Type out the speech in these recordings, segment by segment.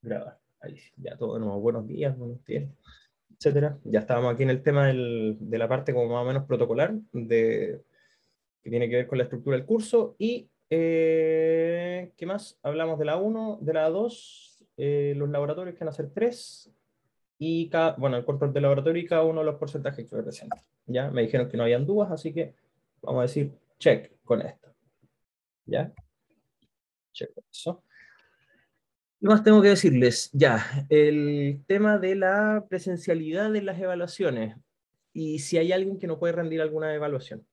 Grabar. Ahí ya todo de nuevo. Buenos días, buenos días, etcétera. Ya estábamos aquí en el tema de la parte como más o menos protocolar de, que tiene que ver con la estructura del curso. Y eh, ¿qué más? Hablamos de la 1, de la 2, eh, los laboratorios que van a ser 3 y cada, bueno, el control de laboratorio y cada uno de los porcentajes que representan, Ya me dijeron que no habían dudas, así que vamos a decir check con esto. ¿Ya? Check con eso más tengo que decirles? Ya, el tema de la presencialidad de las evaluaciones y si hay alguien que no puede rendir alguna evaluación.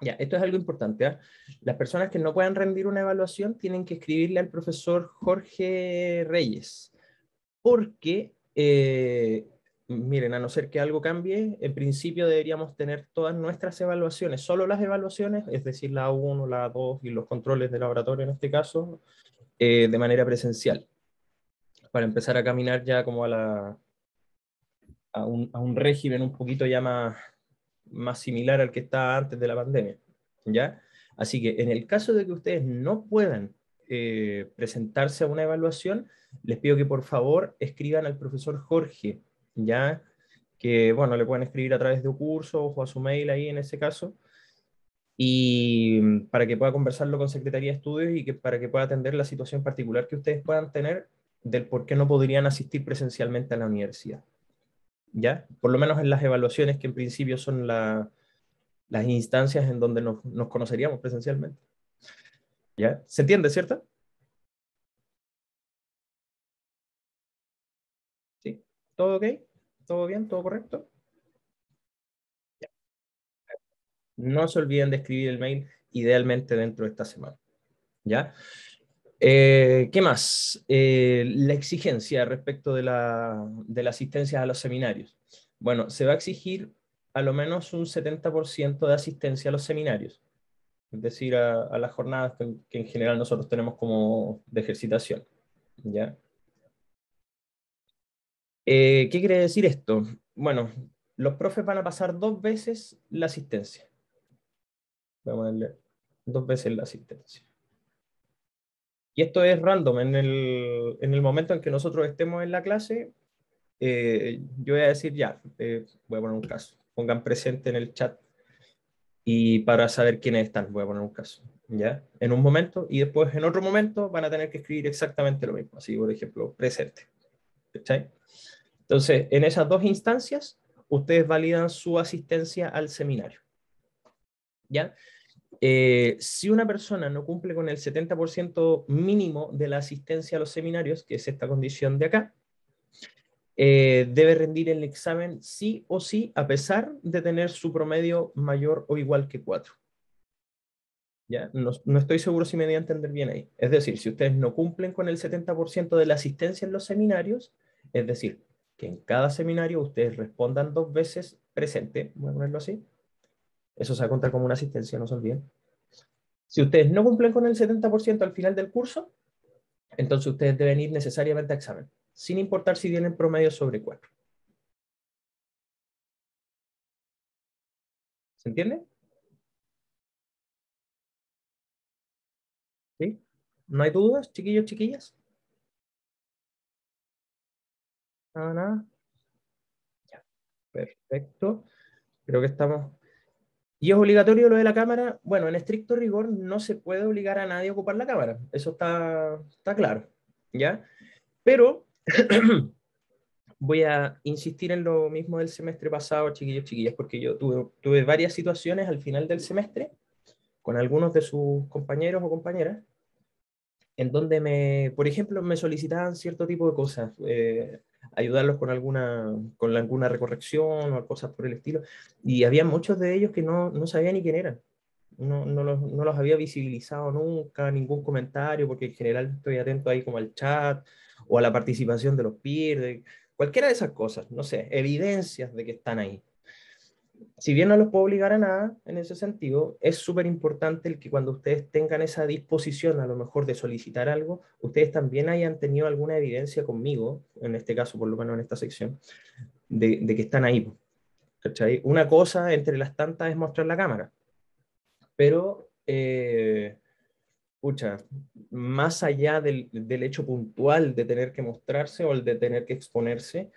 Ya, esto es algo importante. ¿ah? Las personas que no puedan rendir una evaluación tienen que escribirle al profesor Jorge Reyes, porque, eh, miren, a no ser que algo cambie, en principio deberíamos tener todas nuestras evaluaciones, solo las evaluaciones, es decir, la 1 la 2 y los controles de laboratorio en este caso, eh, de manera presencial para empezar a caminar ya como a, la, a, un, régimen un poquito ya más, similar al que estaba antes de la pandemia. ¿ya? Así que en el caso de que ustedes no puedan eh, presentarse a una evaluación, les pido que por favor escriban al profesor Jorge, ¿ya? que bueno, le pueden escribir a través de un curso o a su mail ahí en ese caso, y para que pueda conversarlo con Secretaría de Estudios y que, para que pueda atender la situación particular que ustedes puedan tener del por qué no podrían asistir presencialmente a la universidad. ¿Ya? Por lo menos en las evaluaciones que en principio son las instancias en donde nos, conoceríamos presencialmente. ¿Ya? ¿Se entiende, cierto? ¿Sí? ¿Todo ok? ¿Todo bien? ¿Todo correcto? No se olviden de escribir el mail idealmente dentro de esta semana. ¿Ya? Eh, ¿Qué más? Eh, la exigencia respecto de la, asistencia a los seminarios. Bueno, se va a exigir a lo menos un 70% de asistencia a los seminarios, es decir, a, las jornadas que, en general nosotros tenemos como de ejercitación. ¿ya? Eh, ¿Qué quiere decir esto? Bueno, los profes van a pasar dos veces la asistencia. Vamos a darle dos veces la asistencia. Y esto es random. En el, momento en que nosotros estemos en la clase, eh, yo voy a decir ya, eh, voy a poner un caso. Pongan presente en el chat y para saber quiénes están, voy a poner un caso. ¿Ya? En un momento y después en otro momento van a tener que escribir exactamente lo mismo. Así, por ejemplo, presente. Entonces, en esas dos instancias, ustedes validan su asistencia al seminario. ¿Ya? Eh, si una persona no cumple con el 70% mínimo de la asistencia a los seminarios, que es esta condición de acá, eh, debe rendir el examen sí o sí, a pesar de tener su promedio mayor o igual que 4. ¿Ya? No, no estoy seguro si me di a entender bien ahí. Es decir, si ustedes no cumplen con el 70% de la asistencia en los seminarios, es decir, que en cada seminario ustedes respondan dos veces presente, voy a ponerlo así, eso se va a contar como una asistencia, no se olviden. Si ustedes no cumplen con el 70% al final del curso, entonces ustedes deben ir necesariamente a examen, sin importar si tienen promedio sobre cuatro. ¿Se entiende? ¿Sí? ¿No hay dudas, chiquillos, chiquillas? Nada, nada. perfecto. Creo que estamos ¿Y es obligatorio lo de la cámara? Bueno, en estricto rigor no se puede obligar a nadie a ocupar la cámara, eso está, está claro, ¿ya? Pero voy a insistir en lo mismo del semestre pasado, chiquillos, chiquillas, porque yo tuve, tuve varias situaciones al final del semestre con algunos de sus compañeros o compañeras, en donde me, por ejemplo, me solicitaban cierto tipo de cosas. Eh, ayudarlos con alguna, con alguna recorrección o cosas por el estilo. Y había muchos de ellos que no, no sabían ni quién eran. No, no, los, no, los, había visibilizado nunca, ningún comentario, porque en general estoy atento ahí como al chat o a la participación de los peers, cualquiera de esas cosas, no sé, evidencias de que están ahí si bien no los puedo obligar a nada en ese sentido, es súper importante el que cuando ustedes tengan esa disposición a lo mejor de solicitar algo, ustedes también hayan tenido alguna evidencia conmigo, en este caso por lo menos en esta sección, de, que están ahí. Una cosa entre las tantas es mostrar la cámara, pero, eh, más allá del hecho puntual de tener que mostrarse o el de tener que exponerse,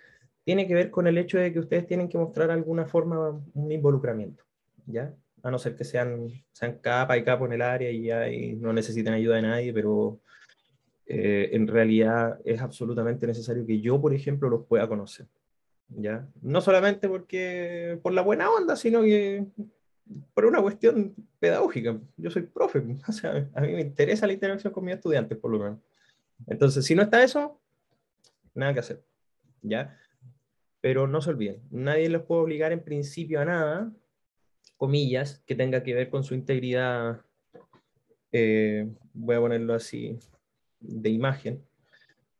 tiene que ver con el hecho de que ustedes tienen que mostrar alguna forma, un involucramiento, ¿ya? A no ser que sean, sean capa y capo en el área y, ya, no necesiten ayuda de nadie, pero eh, en realidad es absolutamente necesario que yo, por ejemplo, los pueda conocer, ¿ya? No solamente porque, por la buena onda, sino que por una cuestión pedagógica. Yo soy profe, o sea, a mí me interesa la interacción con mis estudiantes, por lo menos. Entonces, si no está eso, nada que hacer, ¿ya? Pero no se olviden, nadie los puede obligar en principio a nada, comillas, que tenga que ver con su integridad, eh, voy a ponerlo así, de imagen.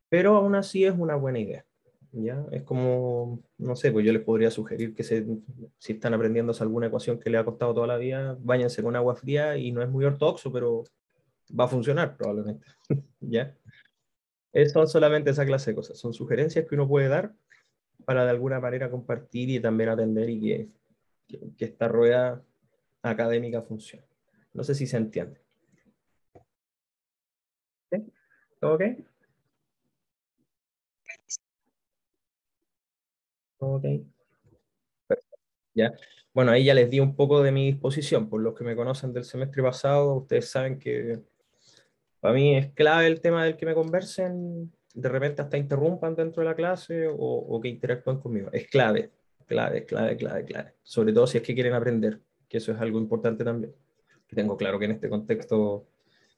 Pero aún así es una buena idea. ¿ya? Es como, no sé, pues yo les podría sugerir que si están aprendiendo alguna ecuación que les ha costado toda la vida, váyanse con agua fría y no es muy ortodoxo, pero va a funcionar probablemente. ¿ya? Eh, son solamente esa clase de cosas, son sugerencias que uno puede dar para de alguna manera compartir y también atender y que, que, esta rueda académica funcione. No sé si se entiende. ¿Todo ok? Ya. Bueno, ahí ya les di un poco de mi disposición. Por los que me conocen del semestre pasado, ustedes saben que para mí es clave el tema del que me conversen de repente hasta interrumpan dentro de la clase o, que interactúen conmigo. Es clave, clave, clave, clave, clave. Sobre todo si es que quieren aprender, que eso es algo importante también. Tengo claro que en este contexto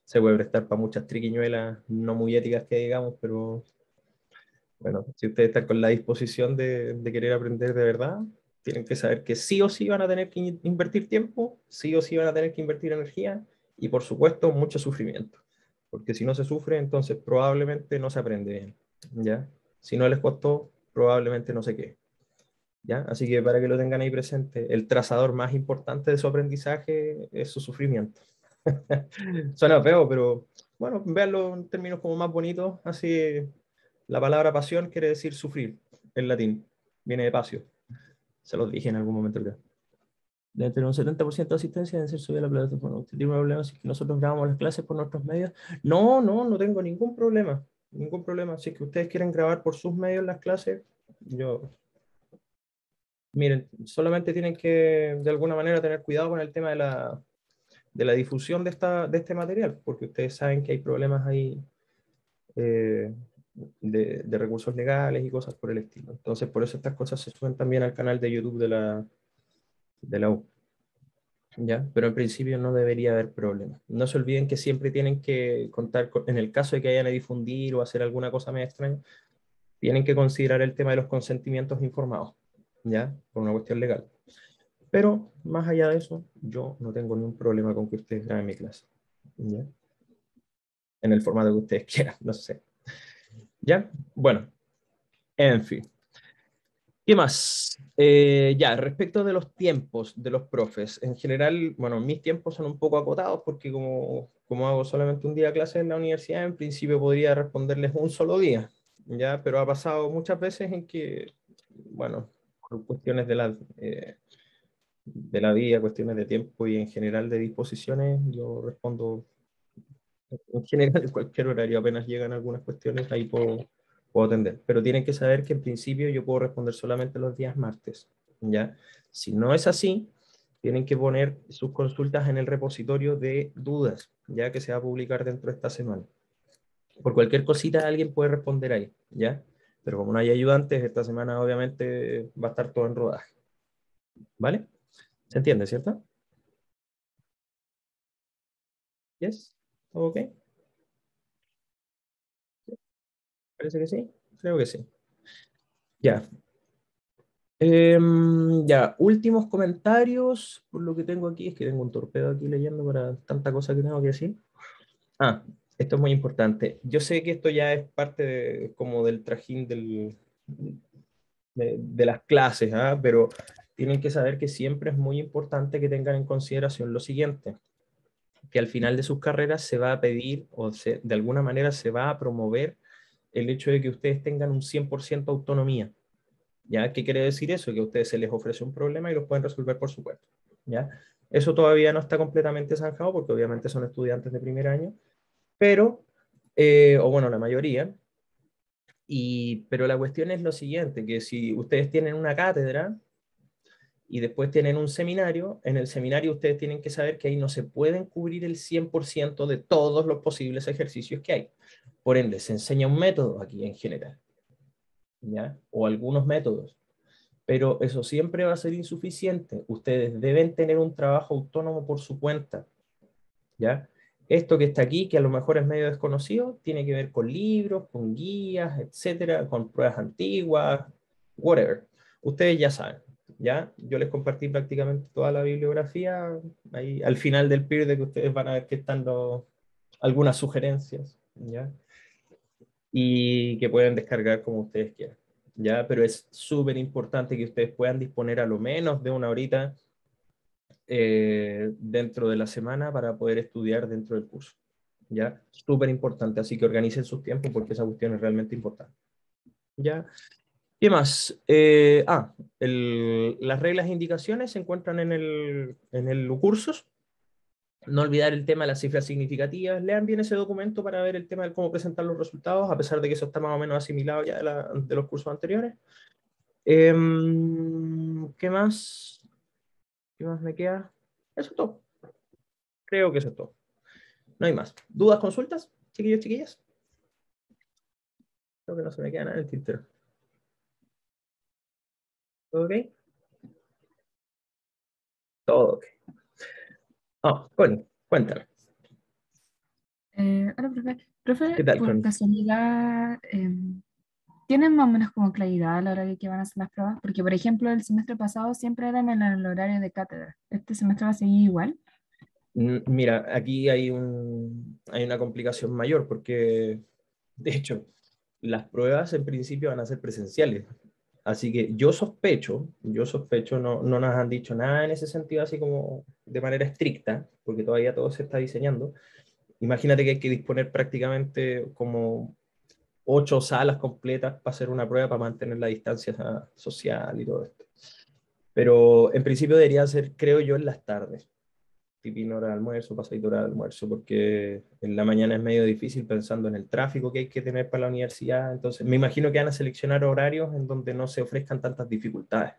se puede prestar para muchas triquiñuelas no muy éticas que digamos, pero bueno, si ustedes están con la disposición de querer aprender de verdad, tienen que saber que sí o sí van a tener que invertir tiempo, sí o sí van a tener que invertir energía y por supuesto mucho sufrimiento porque si no se sufre, entonces probablemente no se aprende bien, ¿ya? Si no les costó, probablemente no sé qué, ¿ya? Así que para que lo tengan ahí presente, el trazador más importante de su aprendizaje es su sufrimiento. Suena feo, pero bueno, veanlo en términos como más bonitos, así la palabra pasión quiere decir sufrir en latín, viene de pasio, se los dije en algún momento. ya de tener un 70% de asistencia, de ser subida a la plataforma. ¿Usted tiene problema si nosotros grabamos las clases por nuestros medios? No, no, no tengo ningún problema. Ningún problema. Si que ustedes quieren grabar por sus medios las clases, yo... Miren, solamente tienen que, de alguna manera, tener cuidado con el tema de la, difusión de, esta, de este material, porque ustedes saben que hay problemas ahí eh, de, de recursos legales y cosas por el estilo. Entonces, por eso estas cosas se suben también al canal de YouTube de la, de la U. ¿Ya? Pero en principio no debería haber problema. No se olviden que siempre tienen que contar, en el caso de que hayan a difundir o hacer alguna cosa más extraña, tienen que considerar el tema de los consentimientos informados, ¿ya? Por una cuestión legal. Pero más allá de eso, yo no tengo ningún problema con que ustedes graben mi clase, En el formato que ustedes quieran, no sé. ¿Ya? Bueno, en fin. ¿Qué más? Eh, ya, respecto de los tiempos de los profes, en general, bueno, mis tiempos son un poco acotados porque como, como hago solamente un día de clase en la universidad, en principio podría responderles un solo día, ¿ya? Pero ha pasado muchas veces en que, bueno, por cuestiones de la, eh, de la vida, cuestiones de tiempo y en general de disposiciones, yo respondo en general en cualquier horario, apenas llegan algunas cuestiones, ahí puedo puedo atender. Pero tienen que saber que en principio yo puedo responder solamente los días martes, ¿ya? Si no es así, tienen que poner sus consultas en el repositorio de dudas, ya que se va a publicar dentro de esta semana. Por cualquier cosita alguien puede responder ahí, ¿ya? Pero como no hay ayudantes, esta semana obviamente va a estar todo en rodaje. ¿Vale? ¿Se entiende, cierto? ¿Yes? ¿Ok? Parece que sí. Creo que sí. Ya. Em, ya, últimos comentarios. Por lo que tengo aquí es que tengo un torpedo aquí leyendo para tanta cosa que tengo que decir. Ah, esto es muy importante. Yo sé que esto ya es parte como del trajín del, de, las clases, ¿ah? pero tienen que saber que siempre es muy importante que tengan en consideración lo siguiente, que al final de sus carreras se va a pedir o de alguna manera se va a promover el hecho de que ustedes tengan un 100% autonomía. ¿Ya? ¿Qué quiere decir eso? Que a ustedes se les ofrece un problema y los pueden resolver por supuesto. ¿Ya? Eso todavía no está completamente zanjado porque obviamente son estudiantes de primer año, pero, eh, o bueno, la mayoría. Y, pero la cuestión es lo siguiente, que si ustedes tienen una cátedra, y después tienen un seminario. En el seminario ustedes tienen que saber que ahí no se pueden cubrir el 100% de todos los posibles ejercicios que hay. Por ende, se enseña un método aquí en general, ¿ya? O algunos métodos. Pero eso siempre va a ser insuficiente. Ustedes deben tener un trabajo autónomo por su cuenta, ¿ya? Esto que está aquí, que a lo mejor es medio desconocido, tiene que ver con libros, con guías, etcétera, con pruebas antiguas, whatever. Ustedes ya saben, ¿ya? Yo les compartí prácticamente toda la bibliografía. Ahí, al final del peer de que ustedes van a ver que están los, algunas sugerencias, ¿ya? Y que pueden descargar como ustedes quieran, ¿ya? Pero es súper importante que ustedes puedan disponer a lo menos de una horita eh, dentro de la semana para poder estudiar dentro del curso, ¿ya? Súper importante, así que organicen sus tiempos porque esa cuestión es realmente importante, ¿ya? ¿Qué más? Eh, ah, las reglas e indicaciones se encuentran en el, en cursos. No olvidar el tema de las cifras significativas. Lean bien ese documento para ver el tema de cómo presentar los resultados, a pesar de que eso está más o menos asimilado ya de, los cursos anteriores. Em, ¿Qué más? ¿Qué más me queda? Eso es todo. Creo que eso es todo. No hay más. ¿Dudas, consultas, chiquillos, chiquillas? Creo que no se me queda nada en el Twitter. ¿Todo ¿Ok? Todo ok. Ah, bueno, eh, hola, profe. Profe, ¿Qué por casualidad, em, ¿tienen más o menos como claridad a la hora de que van a hacer las pruebas? Porque, por ejemplo, el semestre pasado siempre eran en el horario de cátedra. ¿Este semestre va a seguir igual? Mm, mira, aquí hay, hay una complicación mayor porque, de hecho, las pruebas en principio van a ser presenciales. Así que yo sospecho, yo sospecho, no, no nos han dicho nada en ese sentido, así como de manera estricta, porque todavía todo se está diseñando. Imagínate que hay que disponer prácticamente como ocho salas completas para hacer una prueba, para mantener la distancia social y todo esto. Pero en principio debería ser, creo yo, en las tardes tipín hora de almuerzo, pasadito hora de almuerzo, porque en la mañana es medio difícil pensando en el tráfico que hay que tener para la universidad. Entonces, me imagino que van a seleccionar horarios en donde no se ofrezcan tantas dificultades.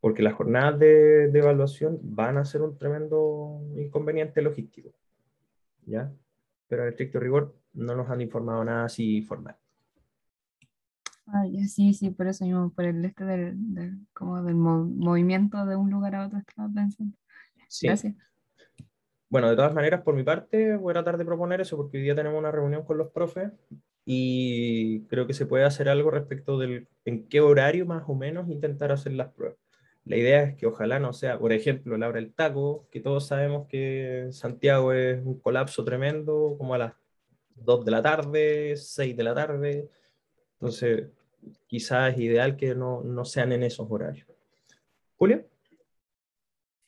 Porque las jornadas de, de evaluación van a ser un tremendo inconveniente logístico. ¿Ya? Pero en estricto rigor no nos han informado nada así formal. Ah, sí, sí, por eso por el este del, como del movimiento de un lugar a otro estaba pensando. Gracias. Bueno, de todas maneras, por mi parte, voy a tratar de proponer eso porque hoy día tenemos una reunión con los profes y creo que se puede hacer algo respecto del en qué horario más o menos intentar hacer las pruebas. La idea es que ojalá no sea, por ejemplo, la hora del taco, que todos sabemos que Santiago es un colapso tremendo, como a las 2 de la tarde, 6 de la tarde. Entonces, quizás es ideal que no, sean en esos horarios. Julio.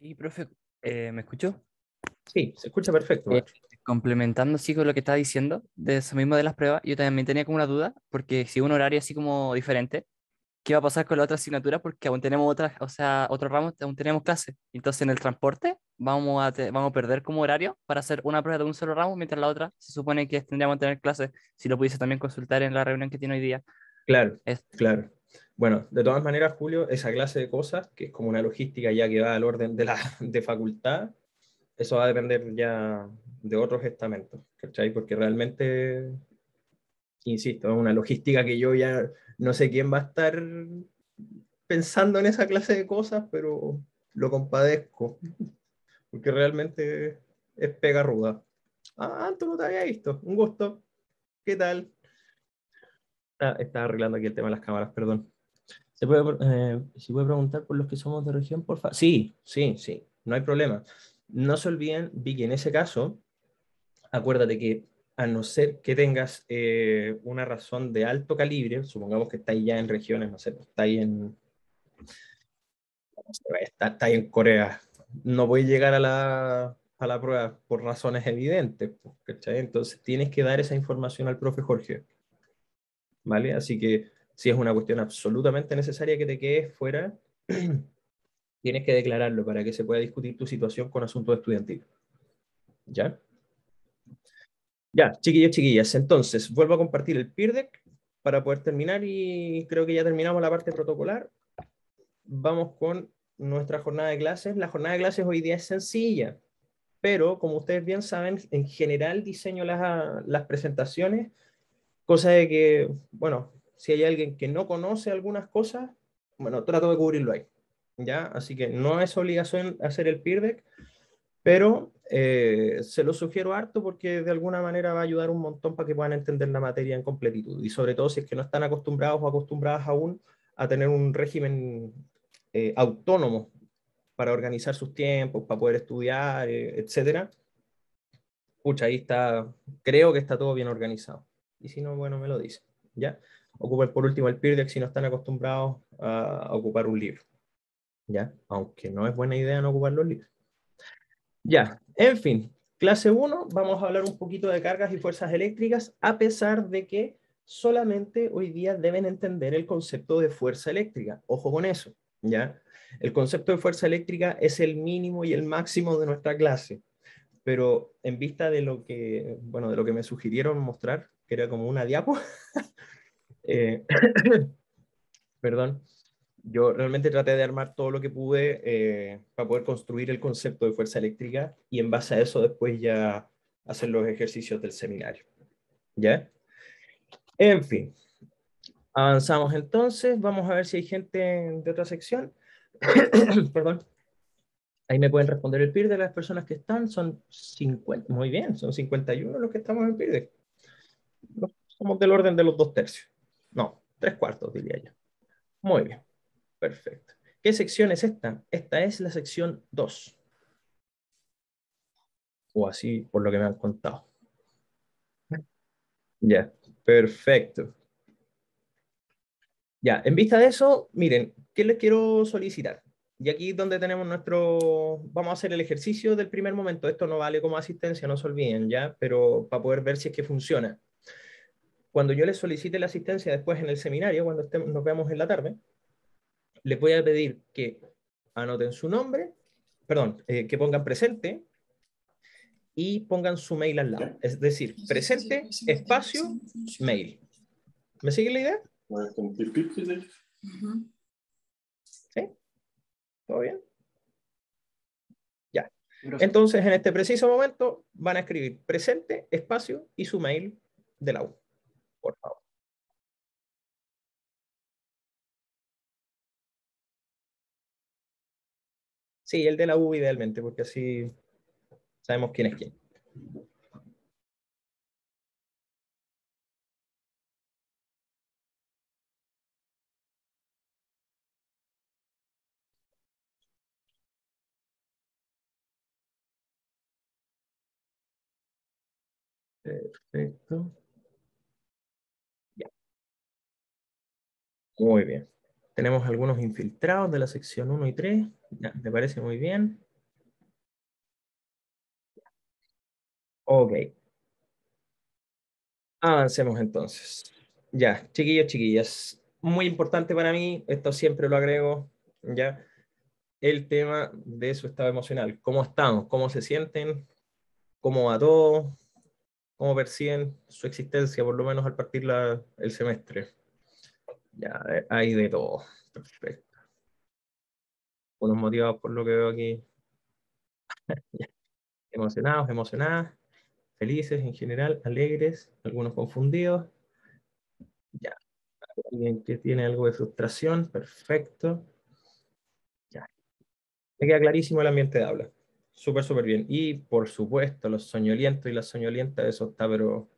Sí, profe, eh, ¿me escuchó? Sí, se escucha perfecto. Eh, complementando así con lo que está diciendo, de eso mismo de las pruebas, yo también tenía como una duda, porque si un horario así como diferente, ¿qué va a pasar con la otra asignatura? Porque aún tenemos otras, o sea, otros ramos, aún tenemos clases. Entonces en el transporte vamos a, vamos a perder como horario para hacer una prueba de un solo ramo, mientras la otra se supone que tendríamos que tener clases, si lo pudiese también consultar en la reunión que tiene hoy día. Claro, claro. Bueno, de todas maneras, Julio, esa clase de cosas, que es como una logística ya que va al orden de la de facultad, eso va a depender ya de otros estamentos, ¿cachai? Porque realmente, insisto, es una logística que yo ya no sé quién va a estar pensando en esa clase de cosas, pero lo compadezco, porque realmente es ruda. Ah, tú no te había visto, un gusto, ¿qué tal? Está arreglando aquí el tema de las cámaras, perdón. ¿Se puede, eh, preguntar por los que somos de región, por favor? Sí, sí, sí, no hay problema. No se olviden, Vicky, en ese caso, acuérdate que a no ser que tengas eh, una razón de alto calibre, supongamos que estáis ya en regiones, no sé, pues, estáis en, está en Corea, no voy a llegar a la, a la prueba por razones evidentes, pues, ¿cachai? Entonces tienes que dar esa información al profe Jorge. ¿vale? Así que si es una cuestión absolutamente necesaria que te quedes fuera, tienes que declararlo para que se pueda discutir tu situación con asuntos estudiantiles. ¿Ya? Ya, chiquillos, chiquillas. Entonces, vuelvo a compartir el PIRDEC para poder terminar y creo que ya terminamos la parte protocolar. Vamos con nuestra jornada de clases. La jornada de clases hoy día es sencilla, pero como ustedes bien saben, en general diseño las, las presentaciones Cosa de que, bueno, si hay alguien que no conoce algunas cosas, bueno, trato de cubrirlo ahí. ¿ya? Así que no es obligación hacer el peer pero eh, se lo sugiero harto porque de alguna manera va a ayudar un montón para que puedan entender la materia en completitud. Y sobre todo si es que no están acostumbrados o acostumbradas aún a tener un régimen eh, autónomo para organizar sus tiempos, para poder estudiar, eh, etc. Pucha, ahí está, creo que está todo bien organizado y si no, bueno, me lo dice. ¿ya? Ocupar por último el PIRDEX si no están acostumbrados a ocupar un libro. ¿ya? Aunque no es buena idea no ocupar los libros. Ya, en fin, clase 1, vamos a hablar un poquito de cargas y fuerzas eléctricas, a pesar de que solamente hoy día deben entender el concepto de fuerza eléctrica. Ojo con eso, ¿ya? El concepto de fuerza eléctrica es el mínimo y el máximo de nuestra clase, pero en vista de lo que, bueno, de lo que me sugirieron mostrar, era como una diapo. Eh, perdón. Yo realmente traté de armar todo lo que pude eh, para poder construir el concepto de fuerza eléctrica y en base a eso después ya hacer los ejercicios del seminario. ¿Ya? En fin, avanzamos entonces. Vamos a ver si hay gente de otra sección. Perdón. Ahí me pueden responder el PIR de las personas que están. Son 50. Muy bien, son 51 los que estamos en PIR como del orden de los dos tercios. No, tres cuartos, diría yo. Muy bien, perfecto. ¿Qué sección es esta? Esta es la sección 2. O así, por lo que me han contado. Ya, perfecto. Ya, en vista de eso, miren, ¿qué les quiero solicitar? Y aquí es donde tenemos nuestro, vamos a hacer el ejercicio del primer momento, esto no vale como asistencia, no se olviden ya, pero para poder ver si es que funciona cuando yo les solicite la asistencia después en el seminario, cuando estemos, nos veamos en la tarde, les voy a pedir que anoten su nombre, perdón, eh, que pongan presente y pongan su mail al lado. Es decir, presente, espacio, mail. ¿Me sigue la idea? ¿Sí? ¿Todo bien? Ya. Entonces, en este preciso momento van a escribir presente, espacio y su mail de la U por favor. Sí, el de la U idealmente, porque así sabemos quién es quién. Perfecto. Muy bien. Tenemos algunos infiltrados de la sección 1 y 3. Ya, me parece muy bien. Ok. Avancemos entonces. Ya, chiquillos, chiquillas. Muy importante para mí, esto siempre lo agrego, ya, el tema de su estado emocional. ¿Cómo están? ¿Cómo se sienten? ¿Cómo va todo? ¿Cómo perciben su existencia, por lo menos al partir del el semestre? Ya, eh, hay de todo. Perfecto. Unos motivados por lo que veo aquí. Emocionados, emocionadas, felices en general, alegres, algunos confundidos. Ya. Alguien que tiene algo de frustración, perfecto. Ya. Me queda clarísimo el ambiente de habla. Súper, súper bien. Y por supuesto, los soñolientos y las soñolientas, eso está, pero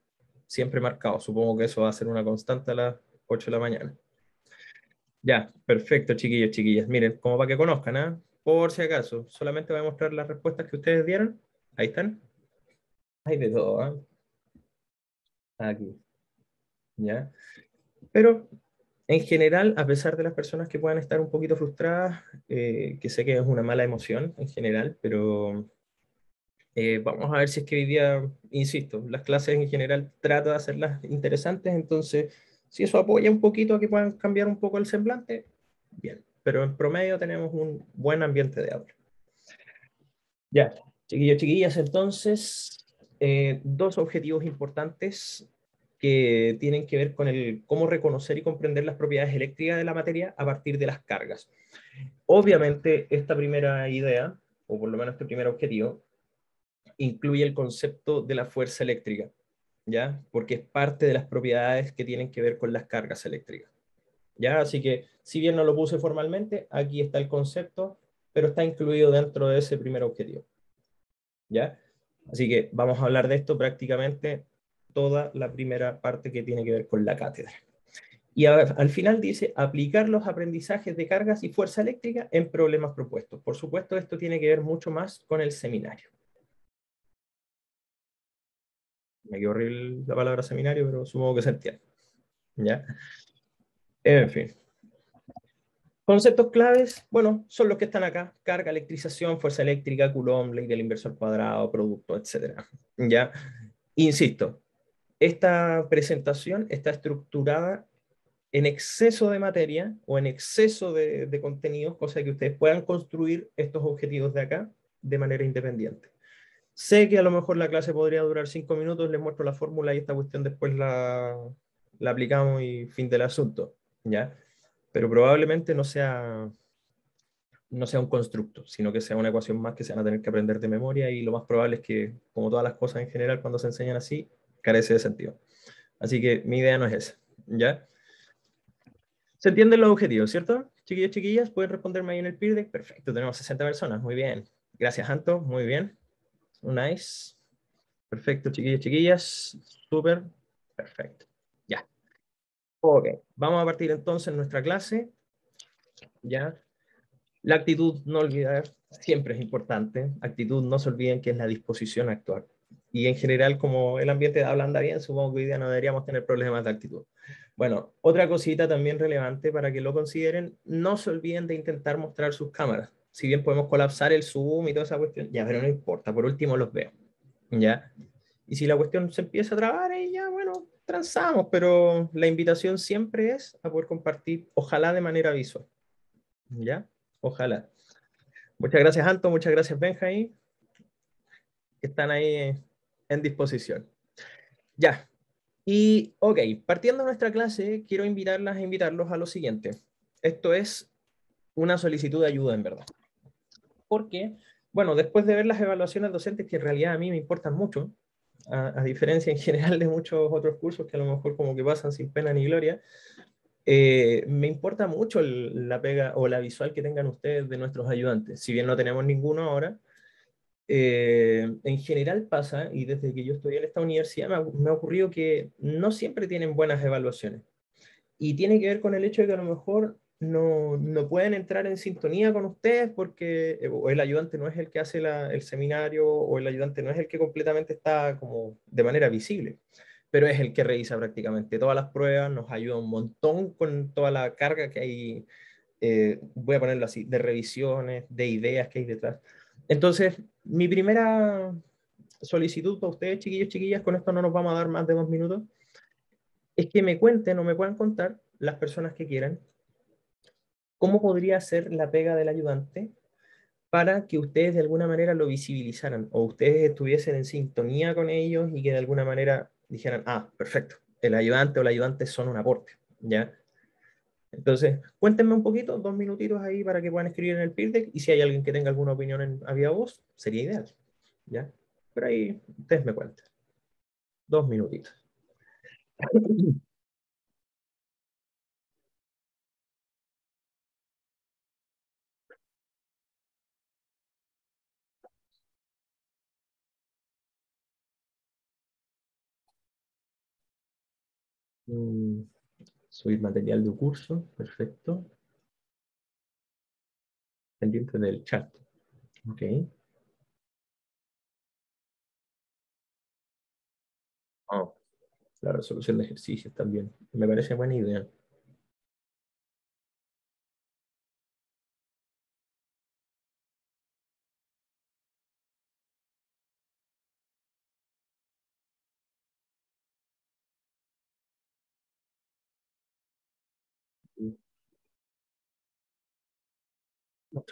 siempre marcado. Supongo que eso va a ser una constante a las 8 de la mañana. Ya, perfecto, chiquillos, chiquillas. Miren, como para que conozcan, ¿ah? Por si acaso, solamente voy a mostrar las respuestas que ustedes dieron. Ahí están. Hay de todo, ¿ah? Aquí. ¿Ya? Pero en general, a pesar de las personas que puedan estar un poquito frustradas, eh, que sé que es una mala emoción en general, pero eh, vamos a ver si es que hoy insisto, las clases en general trato de hacerlas interesantes, entonces si eso apoya un poquito a que puedan cambiar un poco el semblante, bien. Pero en promedio tenemos un buen ambiente de aula. Ya, chiquillos, chiquillas, entonces, eh, dos objetivos importantes que tienen que ver con el cómo reconocer y comprender las propiedades eléctricas de la materia a partir de las cargas. Obviamente, esta primera idea, o por lo menos este primer objetivo, incluye el concepto de la fuerza eléctrica. ¿ya? Porque es parte de las propiedades que tienen que ver con las cargas eléctricas. ¿Ya? Así que, si bien no lo puse formalmente, aquí está el concepto, pero está incluido dentro de ese primer objetivo. ¿Ya? Así que vamos a hablar de esto prácticamente toda la primera parte que tiene que ver con la cátedra. Y al final dice aplicar los aprendizajes de cargas y fuerza eléctrica en problemas propuestos. Por supuesto, esto tiene que ver mucho más con el seminario. me quedó horrible la palabra seminario, pero supongo que se entiende. ¿Ya? En fin. Conceptos claves, bueno, son los que están acá. Carga, electrización, fuerza eléctrica, Coulomb, ley del inversor cuadrado, producto, etc. ¿Ya? Insisto, esta presentación está estructurada en exceso de materia o en exceso de, de contenidos, cosa que ustedes puedan construir estos objetivos de acá de manera independiente. Sé que a lo mejor la clase podría durar cinco minutos, les muestro la fórmula y esta cuestión después la, aplicamos y fin del asunto, ¿ya? Pero probablemente no sea, no sea un constructo, sino que sea una ecuación más que se van a tener que aprender de memoria y lo más probable es que, como todas las cosas en general, cuando se enseñan así, carece de sentido. Así que mi idea no es esa, ¿ya? ¿Se entienden los objetivos, cierto? Chiquillos, chiquillas, pueden responderme ahí en el deck Perfecto, tenemos 60 personas, muy bien. Gracias, Anto, muy bien. Nice. Perfecto, chiquillos, chiquillas. Súper. Perfecto. Ya. Ok. Vamos a partir entonces nuestra clase. Ya. La actitud, no olvidar, siempre es importante. Actitud, no se olviden que es la disposición actual. Y en general, como el ambiente anda bien, supongo que hoy día no deberíamos tener problemas de actitud. Bueno, otra cosita también relevante para que lo consideren, no se olviden de intentar mostrar sus cámaras si bien podemos colapsar el Zoom y toda esa cuestión, ya, pero no importa, por último los veo, ¿ya? Y si la cuestión se empieza a trabar, ahí ya, bueno, transamos, pero la invitación siempre es a poder compartir, ojalá de manera visual, ¿ya? Ojalá. Muchas gracias, Anto, muchas gracias, Benjamín, que están ahí en disposición. Ya. Y, ok, partiendo de nuestra clase, quiero invitarlas a invitarlos a lo siguiente. Esto es una solicitud de ayuda, en verdad porque, bueno, después de ver las evaluaciones docentes, que en realidad a mí me importan mucho, a, diferencia en general de muchos otros cursos que a lo mejor como que pasan sin pena ni gloria, eh, me importa mucho la pega o la visual que tengan ustedes de nuestros ayudantes. Si bien no tenemos ninguno ahora, eh, en general pasa, y desde que yo estudié en esta universidad me ha, me ha, ocurrido que no siempre tienen buenas evaluaciones. Y tiene que ver con el hecho de que a lo mejor no, pueden entrar en sintonía con ustedes porque eh, el ayudante no es el que hace el seminario o el ayudante no es el que completamente está como de manera visible, pero es el que revisa prácticamente todas las pruebas, nos ayuda un montón con toda la carga que hay, eh, voy a ponerlo así, de revisiones, de ideas que hay detrás. Entonces, mi primera solicitud para ustedes, chiquillos, chiquillas, con esto no nos vamos a dar más de dos minutos, es que me cuenten o me puedan contar las personas que quieran ¿Cómo podría ser la pega del ayudante para que ustedes de alguna manera lo visibilizaran o ustedes estuviesen en sintonía con ellos y que de alguna manera dijeran, ah, perfecto, el ayudante o la ayudante son un aporte, ¿ya? Entonces, cuéntenme un poquito, dos minutitos ahí para que puedan escribir en el peer y si hay alguien que tenga alguna opinión en había voz, sería ideal, ¿ya? Pero ahí ustedes me cuentan. Dos minutitos. subir material de curso, perfecto. Pendiente del chat. Ok. Oh, la resolución de ejercicios también. Me parece buena idea.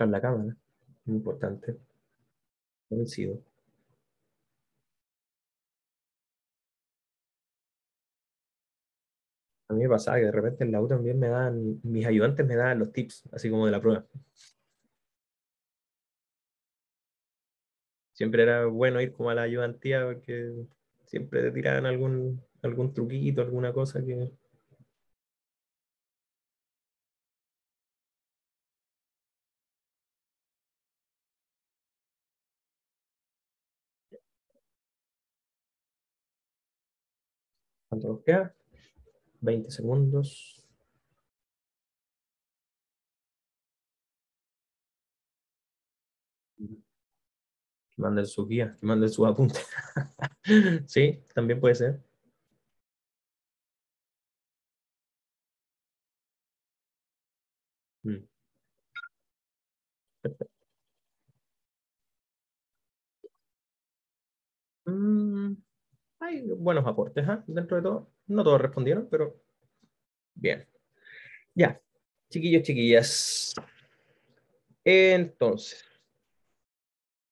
la cámara. Muy importante. Convencido. A mí me pasaba que de repente en la U también me dan, mis ayudantes me dan los tips, así como de la prueba. Siempre era bueno ir como a la ayudantía porque siempre te tiraban algún, algún truquito, alguna cosa que ¿Cuánto queda? 20 segundos. Que manden su guía, que manden su apunte sí, también puede ser. Mm. Perfecto. Mm hay buenos aportes ¿ah? dentro de todo. No todos respondieron, pero bien. Ya, chiquillos, chiquillas. Entonces,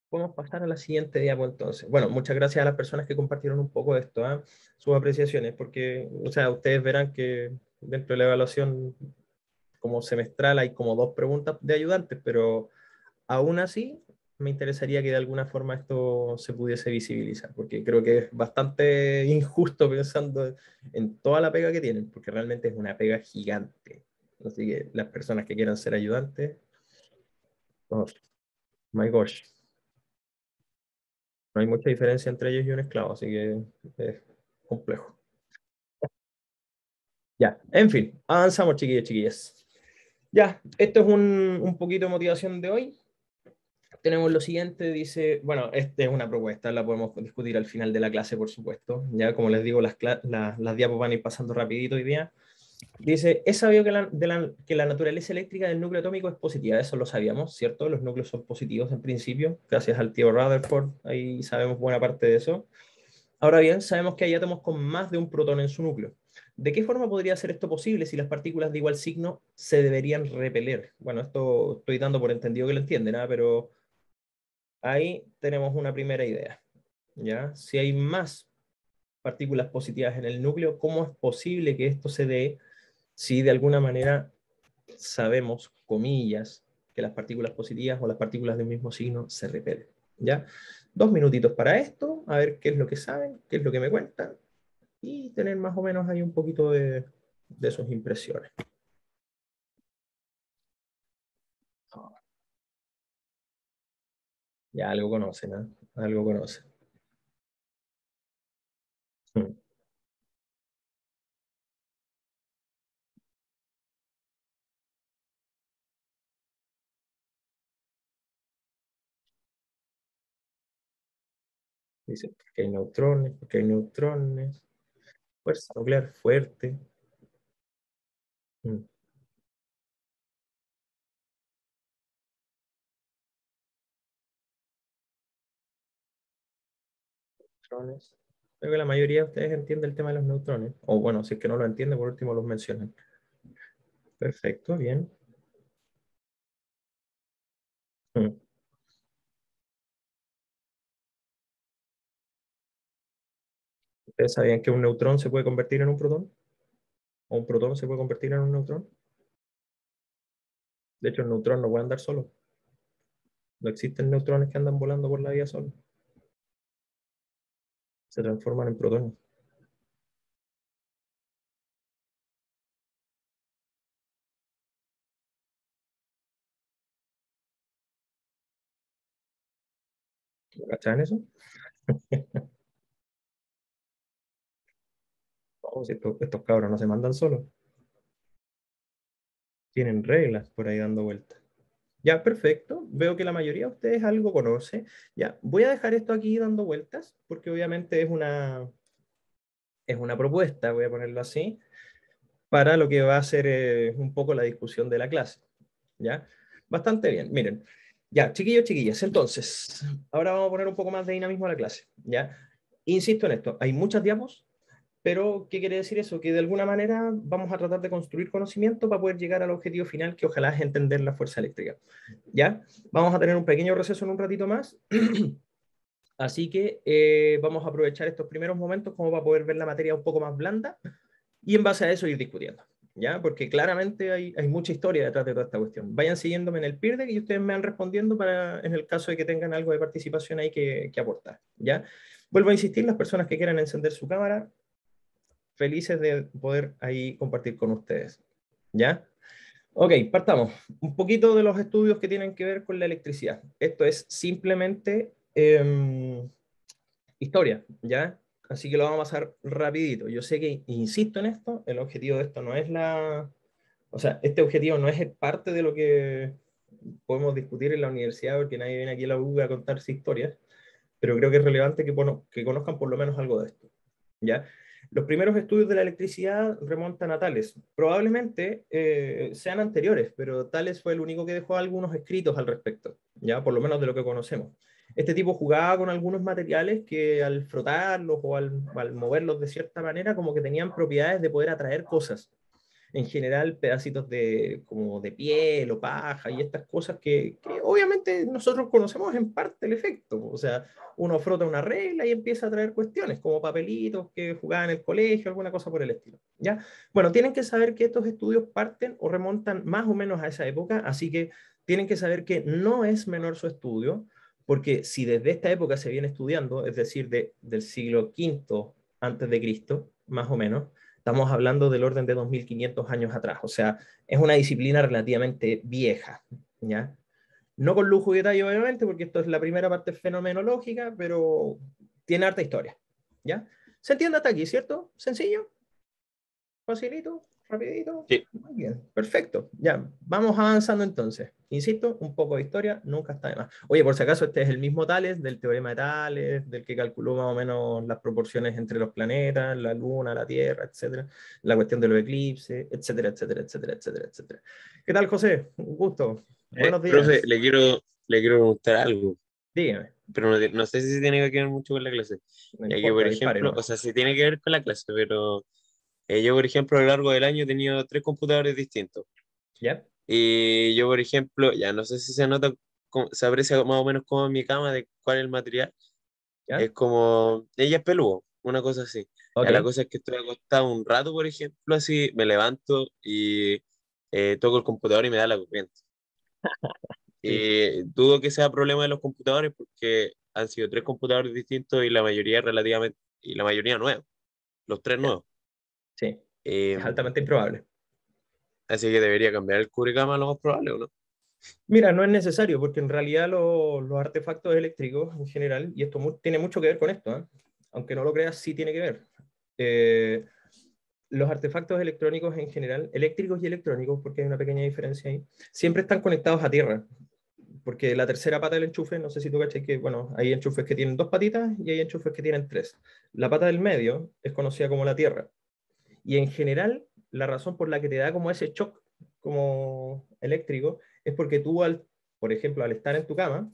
podemos pasar a la siguiente diapo entonces. Bueno, muchas gracias a las personas que compartieron un poco de esto, ¿ah? sus apreciaciones, porque, o sea, ustedes verán que dentro de la evaluación como semestral hay como dos preguntas de ayudantes, pero aún así me interesaría que de alguna forma esto se pudiese visibilizar, porque creo que es bastante injusto pensando en toda la pega que tienen, porque realmente es una pega gigante. Así que las personas que quieran ser ayudantes, oh, my gosh, no hay mucha diferencia entre ellos y un esclavo, así que es complejo. Ya, en fin, avanzamos chiquillos, chiquillas. Ya, esto es un, un poquito de motivación de hoy tenemos lo siguiente, dice, bueno, esta es una propuesta, la podemos discutir al final de la clase, por supuesto, ya como les digo, las, las, diapos van a ir pasando rapidito hoy día. Dice, es sabido que la, que la naturaleza eléctrica del núcleo atómico es positiva, eso lo sabíamos, ¿cierto? Los núcleos son positivos en principio, gracias al tío Rutherford, ahí sabemos buena parte de eso. Ahora bien, sabemos que hay átomos con más de un protón en su núcleo. ¿De qué forma podría ser esto posible si las partículas de igual signo se deberían repeler? Bueno, esto estoy dando por entendido que lo entienden, ¿eh? pero Ahí tenemos una primera idea. ¿ya? Si hay más partículas positivas en el núcleo, ¿cómo es posible que esto se dé si de alguna manera sabemos, comillas, que las partículas positivas o las partículas de un mismo signo se repelen? ¿ya? Dos minutitos para esto, a ver qué es lo que saben, qué es lo que me cuentan, y tener más o menos ahí un poquito de sus impresiones. Ya algo conoce, ¿no? Algo conoce. Mm. Dice, porque hay neutrones, porque hay neutrones. Fuerza nuclear fuerte. Mm. Creo que la mayoría de ustedes entiende el tema de los neutrones. O bueno, si es que no lo entiende, por último los mencionan. Perfecto, bien. Mm. ¿Ustedes sabían que un neutrón se puede convertir en un protón? ¿O un protón se puede convertir en un neutrón? De hecho, el neutrón no puede andar solo. No existen neutrones que andan volando por la vía solo se transforman en protones. ¿Cachan eso? Oh, estos, estos cabros no se mandan solos. Tienen reglas por ahí dando vueltas. Ya, perfecto. Veo que la mayoría de ustedes algo conoce. Ya, voy a dejar esto aquí dando vueltas, porque obviamente es una, es una propuesta, voy a ponerlo así, para lo que va a ser eh, un poco la discusión de la clase. Ya, bastante bien. Miren, ya, chiquillos, chiquillas. Entonces, ahora vamos a poner un poco más de dinamismo a la clase. Ya, insisto en esto. Hay muchas diapos, pero, ¿qué quiere decir eso? Que de alguna manera vamos a tratar de construir conocimiento para poder llegar al objetivo final, que ojalá es entender la fuerza eléctrica. ¿Ya? Vamos a tener un pequeño receso en un ratito más. Así que eh, vamos a aprovechar estos primeros momentos como para poder ver la materia un poco más blanda y en base a eso ir discutiendo. ¿Ya? Porque claramente hay, mucha historia detrás de toda esta cuestión. Vayan siguiéndome en el PIRDE y ustedes me van respondiendo para, en el caso de que tengan algo de participación ahí que, que aportar. ¿Ya? Vuelvo a insistir, las personas que quieran encender su cámara, felices de poder ahí compartir con ustedes. ¿Ya? Ok, partamos. Un poquito de los estudios que tienen que ver con la electricidad. Esto es simplemente em, historia, ¿ya? Así que lo vamos a pasar rapidito. Yo sé que, insisto en esto, el objetivo de esto no es la... O sea, este objetivo no es parte de lo que podemos discutir en la universidad, porque nadie viene aquí a la U a contarse historias, pero creo que es relevante que, bueno, que conozcan por lo menos algo de esto, ¿ya? Los primeros estudios de la electricidad remontan a Tales. Probablemente eh, sean anteriores, pero Tales fue el único que dejó algunos escritos al respecto, ya por lo menos de lo que conocemos. Este tipo jugaba con algunos materiales que al frotarlos o al moverlos de cierta manera, como que tenían propiedades de poder atraer cosas en general pedacitos de, como de piel o paja y estas cosas que, obviamente nosotros conocemos en parte el efecto. O sea, uno frota una regla y empieza a traer cuestiones como papelitos que jugaban en el colegio, alguna cosa por el estilo. ¿ya? Bueno, tienen que saber que estos estudios parten o remontan más o menos a esa época, así que tienen que saber que no es menor su estudio, porque si desde esta época se viene estudiando, es decir, del siglo V antes de Cristo, más o menos, Estamos hablando del orden de 2.500 años atrás, o sea, es una disciplina relativamente vieja, ¿ya? No con lujo y detalle, obviamente, porque esto es la primera parte fenomenológica, pero tiene harta historia, ¿ya? ¿Se entiende hasta aquí, cierto? ¿Sencillo? ¿Facilito? ¿Rapidito? Sí. Muy bien, perfecto. Ya, vamos avanzando entonces. Insisto, un poco de historia nunca está de más. Oye, por si acaso, este es el mismo Tales, del teorema de Tales, del que calculó más o menos las proporciones entre los planetas, la Luna, la Tierra, etcétera, la cuestión de los eclipses, etcétera, etcétera, etcétera, etcétera, etcétera. ¿Qué tal, José? Un gusto. Eh, Buenos días. le quiero, le quiero preguntar algo. Dígame. Pero no, sé si tiene que ver mucho con la clase. que, por ejemplo, o sea, si tiene que ver con la clase, pero eh, yo, por ejemplo, a lo largo del año he tenido tres computadores distintos. ¿Ya? Y yo, por ejemplo, ya no sé si se nota, se aprecia más o menos como en mi cama de cuál es el material. Es como, ella es peludo, una cosa así. La cosa es que estoy acostado un rato, por ejemplo, así, me levanto y eh, toco el computador y me da la corriente. Eh, dudo que sea problema de los computadores porque han sido tres computadores distintos y la mayoría relativamente, y la mayoría nuevos, los tres nuevos. Sí, eh, es altamente improbable. Así que debería cambiar el Kurigama lo más probable, no? Mira, no es necesario, porque en realidad los artefactos eléctricos en general, y esto tiene mucho que ver con esto, ¿eh? aunque no lo creas, sí tiene que ver. Eh, los artefactos electrónicos en general, eléctricos y electrónicos, porque hay una pequeña diferencia ahí, siempre están conectados a tierra. Porque la tercera pata del enchufe, no sé si tú cachas que, bueno, hay enchufes que tienen dos patitas y hay enchufes que tienen tres. La pata del medio es conocida como la tierra. Y en general, la razón por la que te da como ese shock como eléctrico es porque tú, por ejemplo, al estar en tu cama,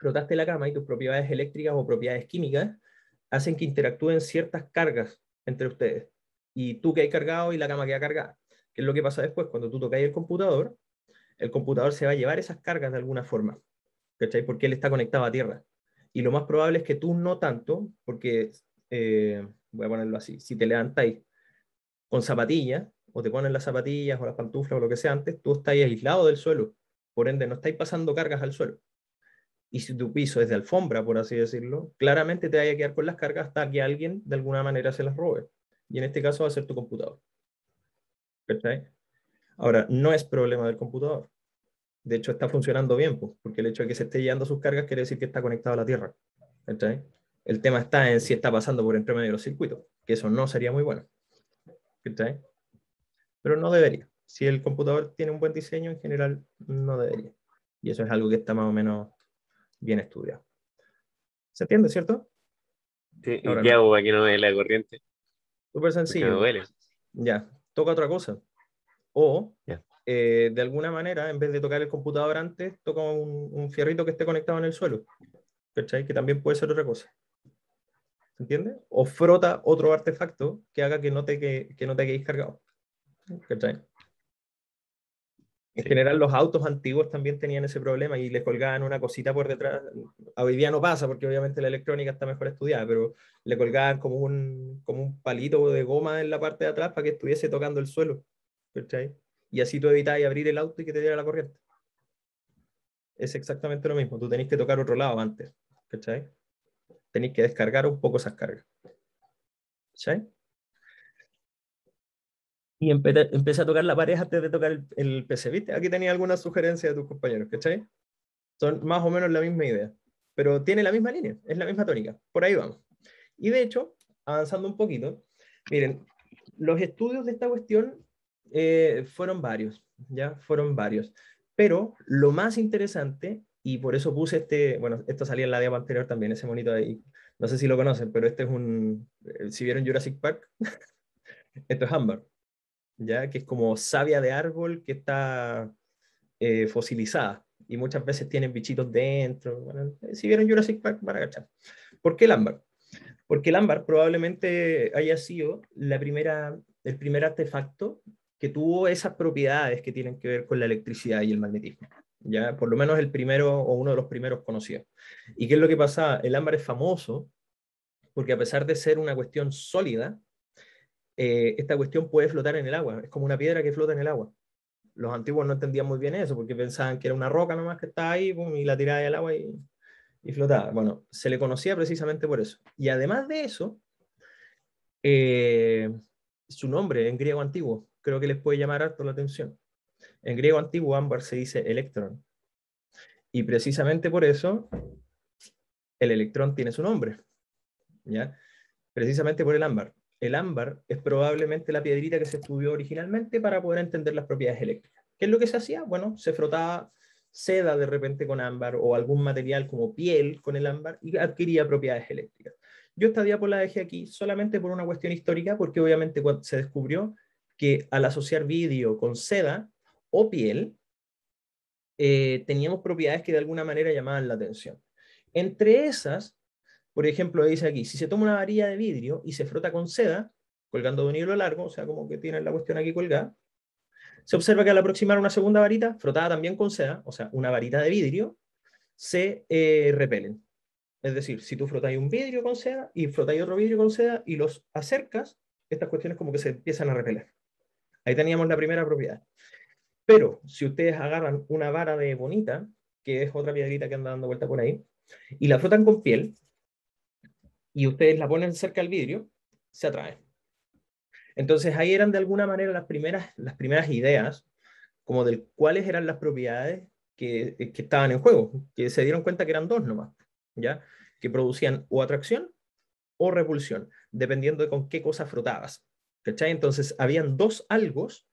rotaste la cama y tus propiedades eléctricas o propiedades químicas hacen que interactúen ciertas cargas entre ustedes. Y tú que hay cargado y la cama queda cargada. ¿Qué es lo que pasa después? Cuando tú tocáis el computador, el computador se va a llevar esas cargas de alguna forma. ¿Cachai? Porque él está conectado a tierra. Y lo más probable es que tú no tanto, porque, eh, voy a ponerlo así, si te levantáis con zapatillas, o te ponen las zapatillas o las pantuflas o lo que sea antes, tú estás aislado del suelo, por ende no estáis pasando cargas al suelo. Y si tu piso es de alfombra, por así decirlo, claramente te vaya a quedar con las cargas hasta que alguien de alguna manera se las robe. Y en este caso va a ser tu computador. ¿Verdad? Ahora, no es problema del computador. De hecho, está funcionando bien, pues, porque el hecho de que se esté llevando sus cargas quiere decir que está conectado a la Tierra. El tema está en si está pasando por entre medio de los circuitos, que eso no sería muy bueno. Pero no debería. Si el computador tiene un buen diseño, en general no debería. Y eso es algo que está más o menos bien estudiado. ¿Se entiende, cierto? ¿qué hago que no la corriente? Súper sencillo. Ya, toca otra cosa. O, eh, de alguna manera, en vez de tocar el computador antes, toca un, fierrito que esté conectado en el suelo. ¿Cachai? Que también puede ser otra cosa. ¿Se entiende? O frota otro artefacto que haga que no te, que, no te cargado. En general, los autos antiguos también tenían ese problema y les colgaban una cosita por detrás. Hoy día no pasa porque obviamente la electrónica está mejor estudiada, pero le colgaban como un, como un palito de goma en la parte de atrás para que estuviese tocando el suelo. ¿Cachai? Y así tú evitabas abrir el auto y que te diera la corriente. Es exactamente lo mismo. Tú tenés que tocar otro lado antes. ¿Cachai? tenéis que descargar un poco esas cargas. ¿Sí? Y empecé a tocar la pareja antes de tocar el, PC. ¿Viste? Aquí tenía algunas sugerencias de tus compañeros, ¿cachai? Son más o menos la misma idea, pero tiene la misma línea, es la misma tónica. Por ahí vamos. Y de hecho, avanzando un poquito, miren, los estudios de esta cuestión eh, fueron varios, ¿ya? Fueron varios. Pero lo más interesante y por eso puse este, bueno, esto salía en la diapositiva anterior también, ese monito ahí, no sé si lo conocen, pero este es un, eh, si vieron Jurassic Park, esto es ámbar, ¿ya? Que es como savia de árbol que está eh, fosilizada y muchas veces tienen bichitos dentro, eh, si vieron Jurassic Park van a cachar. ¿Por qué el ámbar? Porque el ámbar probablemente haya sido la primera, el primer artefacto que tuvo esas propiedades que tienen que ver con la electricidad y el magnetismo por lo menos el primero o uno de los primeros conocidos. ¿Y qué es lo que pasaba? El ámbar es famoso porque a pesar de ser una cuestión sólida, eh, esta cuestión puede flotar en el agua, es como una piedra que flota en el agua. Los antiguos no entendían muy bien eso porque pensaban que era una roca nomás que estaba ahí y la tiraba del agua y, flotaba. Bueno, se le conocía precisamente por eso. Y además de eso, eh, su nombre en griego antiguo, creo que les puede llamar harto la atención. En griego antiguo ámbar se dice electrón. Y precisamente por eso el electrón tiene su nombre. ¿ya? Precisamente por el ámbar. El ámbar es probablemente la piedrita que se estudió originalmente para poder entender las propiedades eléctricas. ¿Qué es lo que se hacía? Bueno, se frotaba seda de repente con ámbar o algún material como piel con el ámbar y adquiría propiedades eléctricas. Yo esta diapositiva la dejé aquí solamente por una cuestión histórica, porque obviamente se descubrió que al asociar vidrio con seda, o piel, eh, teníamos propiedades que de alguna manera llamaban la atención. Entre esas, por ejemplo, dice aquí, si se toma una varilla de vidrio y se frota con seda, colgando de un hilo largo, o sea, como que tienen la cuestión aquí colgada, se observa que al aproximar una segunda varita, frotada también con seda, o sea, una varita de vidrio, se eh, repelen. Es decir, si tú frotáis un vidrio con seda y frotáis otro vidrio con seda y los acercas, estas cuestiones como que se empiezan a repeler. Ahí teníamos la primera propiedad. Pero si ustedes agarran una vara de bonita, que es otra piedrita que anda dando vuelta por ahí, y la frotan con piel, y ustedes la ponen cerca al vidrio, se atraen. Entonces ahí eran de alguna manera las primeras, las primeras ideas, como de cuáles eran las propiedades que, eh, que estaban en juego, que se dieron cuenta que eran dos nomás, ¿ya? Que producían o atracción o repulsión, dependiendo de con qué cosa frotabas. Entonces habían dos algos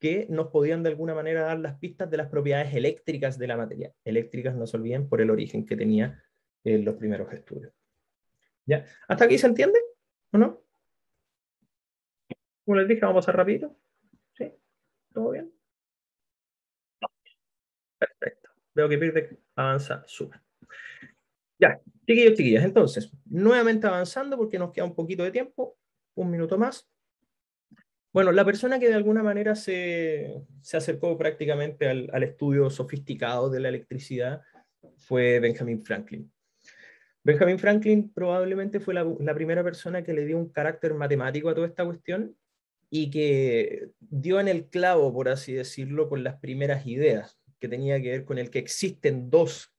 que nos podían de alguna manera dar las pistas de las propiedades eléctricas de la materia. Eléctricas, no se olviden, por el origen que tenía en eh, los primeros estudios. ¿Ya? ¿Hasta aquí se entiende o no? Como les dije, vamos a pasar rápido. ¿Sí? ¿Todo bien? Perfecto. Veo que Pirdec avanza súper. Ya, chiquillos, chiquillas. Entonces, nuevamente avanzando porque nos queda un poquito de tiempo, un minuto más. Bueno, la persona que de alguna manera se, acercó prácticamente al, estudio sofisticado de la electricidad fue Benjamin Franklin. Benjamin Franklin probablemente fue la, primera persona que le dio un carácter matemático a toda esta cuestión y que dio en el clavo, por así decirlo, con las primeras ideas, que tenía que ver con el que existen dos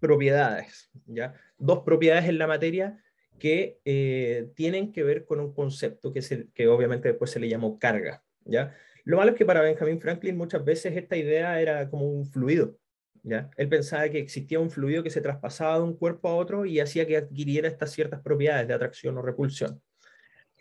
propiedades, ¿ya? dos propiedades en la materia que eh, tienen que ver con un concepto que, se, obviamente después se le llamó carga, ¿ya? Lo malo es que para Benjamin Franklin muchas veces esta idea era como un fluido, ¿ya? Él pensaba que existía un fluido que se traspasaba de un cuerpo a otro y hacía que adquiriera estas ciertas propiedades de atracción o repulsión.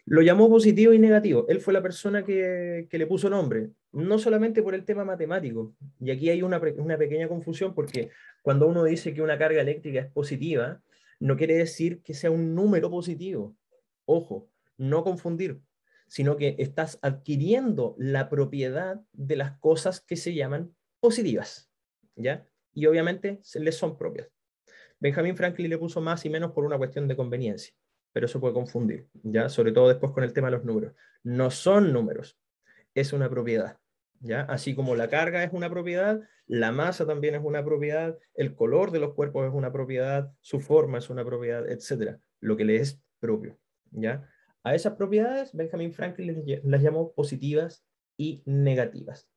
Lo llamó positivo y negativo. Él fue la persona que, le puso nombre, no solamente por el tema matemático. Y aquí hay una, una pequeña confusión porque cuando uno dice que una carga eléctrica es positiva, no quiere decir que sea un número positivo. Ojo, no confundir, sino que estás adquiriendo la propiedad de las cosas que se llaman positivas, ¿ya? Y obviamente se les son propias. Benjamin Franklin le puso más y menos por una cuestión de conveniencia, pero eso puede confundir, ¿ya? Sobre todo después con el tema de los números. No son números, es una propiedad. ¿ya? Así como la carga es una propiedad, la masa también es una propiedad, el color de los cuerpos es una propiedad, su forma es una propiedad, etc. lo que le es propio, ¿ya? A esas propiedades Benjamin Franklin las llamó positivas y negativas.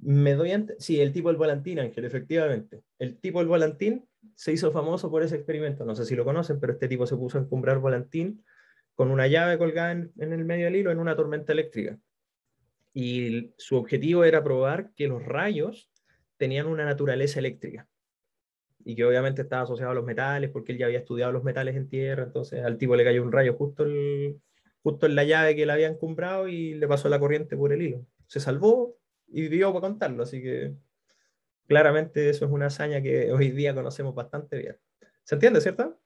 Me doy sí, el tipo del volantín, Ángel, efectivamente. El tipo del volantín se hizo famoso por ese experimento. No sé si lo conocen, pero este tipo se puso a encumbrar volantín con una llave colgada en el medio del hilo en una tormenta eléctrica y su objetivo era probar que los rayos tenían una naturaleza eléctrica y que obviamente estaba asociado a los metales porque él ya había estudiado los metales en tierra, entonces al tipo le cayó un rayo justo, justo en la llave que le habían comprado y le pasó la corriente por el hilo. Se salvó y vivió para contarlo, así que claramente eso es una hazaña que hoy día conocemos bastante bien. ¿Se entiende, cierto?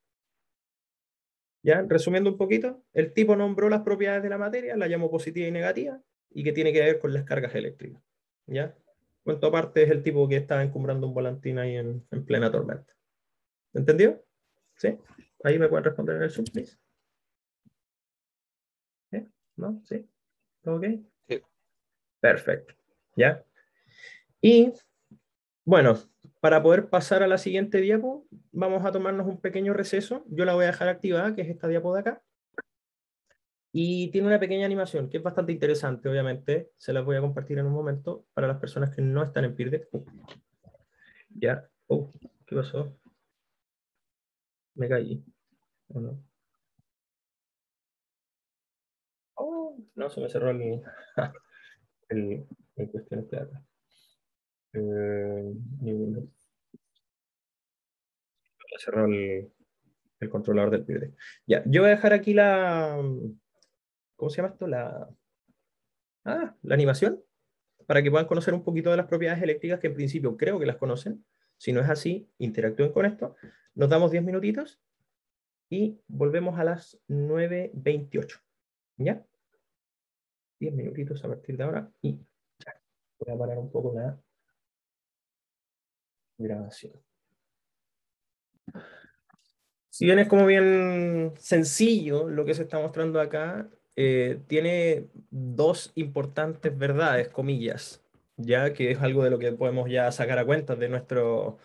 Ya, resumiendo un poquito, el tipo nombró las propiedades de la materia, la llamó positiva y negativa, y que tiene que ver con las cargas eléctricas. ¿ya? Cuento aparte es el tipo que está encumbrando un volantín ahí en, plena tormenta. ¿Entendido? ¿Sí? Ahí me pueden responder en el Zoom, please. ¿Eh? ¿No? ¿Sí? ¿Todo ok? Sí. Perfecto. ¿Ya? Y, bueno, para poder pasar a la siguiente diapo, vamos a tomarnos un pequeño receso. Yo la voy a dejar activada, que es esta diapo de acá. Y tiene una pequeña animación que es bastante interesante, obviamente. Se las voy a compartir en un momento para las personas que no están en PIRDE. Uh. Ya. Oh, ¿qué pasó? Me caí. no? Oh, no, se me cerró el, el, eh, el el, controlador del PIRDE. Ya, yo voy a dejar aquí la ¿Cómo se llama esto? La, ah, la animación, para que puedan conocer un poquito de las propiedades eléctricas que en principio creo que las conocen. Si no es así, interactúen con esto. Nos damos 10 minutitos y volvemos a las 9.28. ¿Ya? 10 minutitos a partir de ahora y ya. Voy a parar un poco la grabación. Si bien es como bien sencillo lo que se está mostrando acá, eh, tiene dos importantes verdades, comillas, ya que es algo de lo que podemos ya sacar a cuenta de, nuestros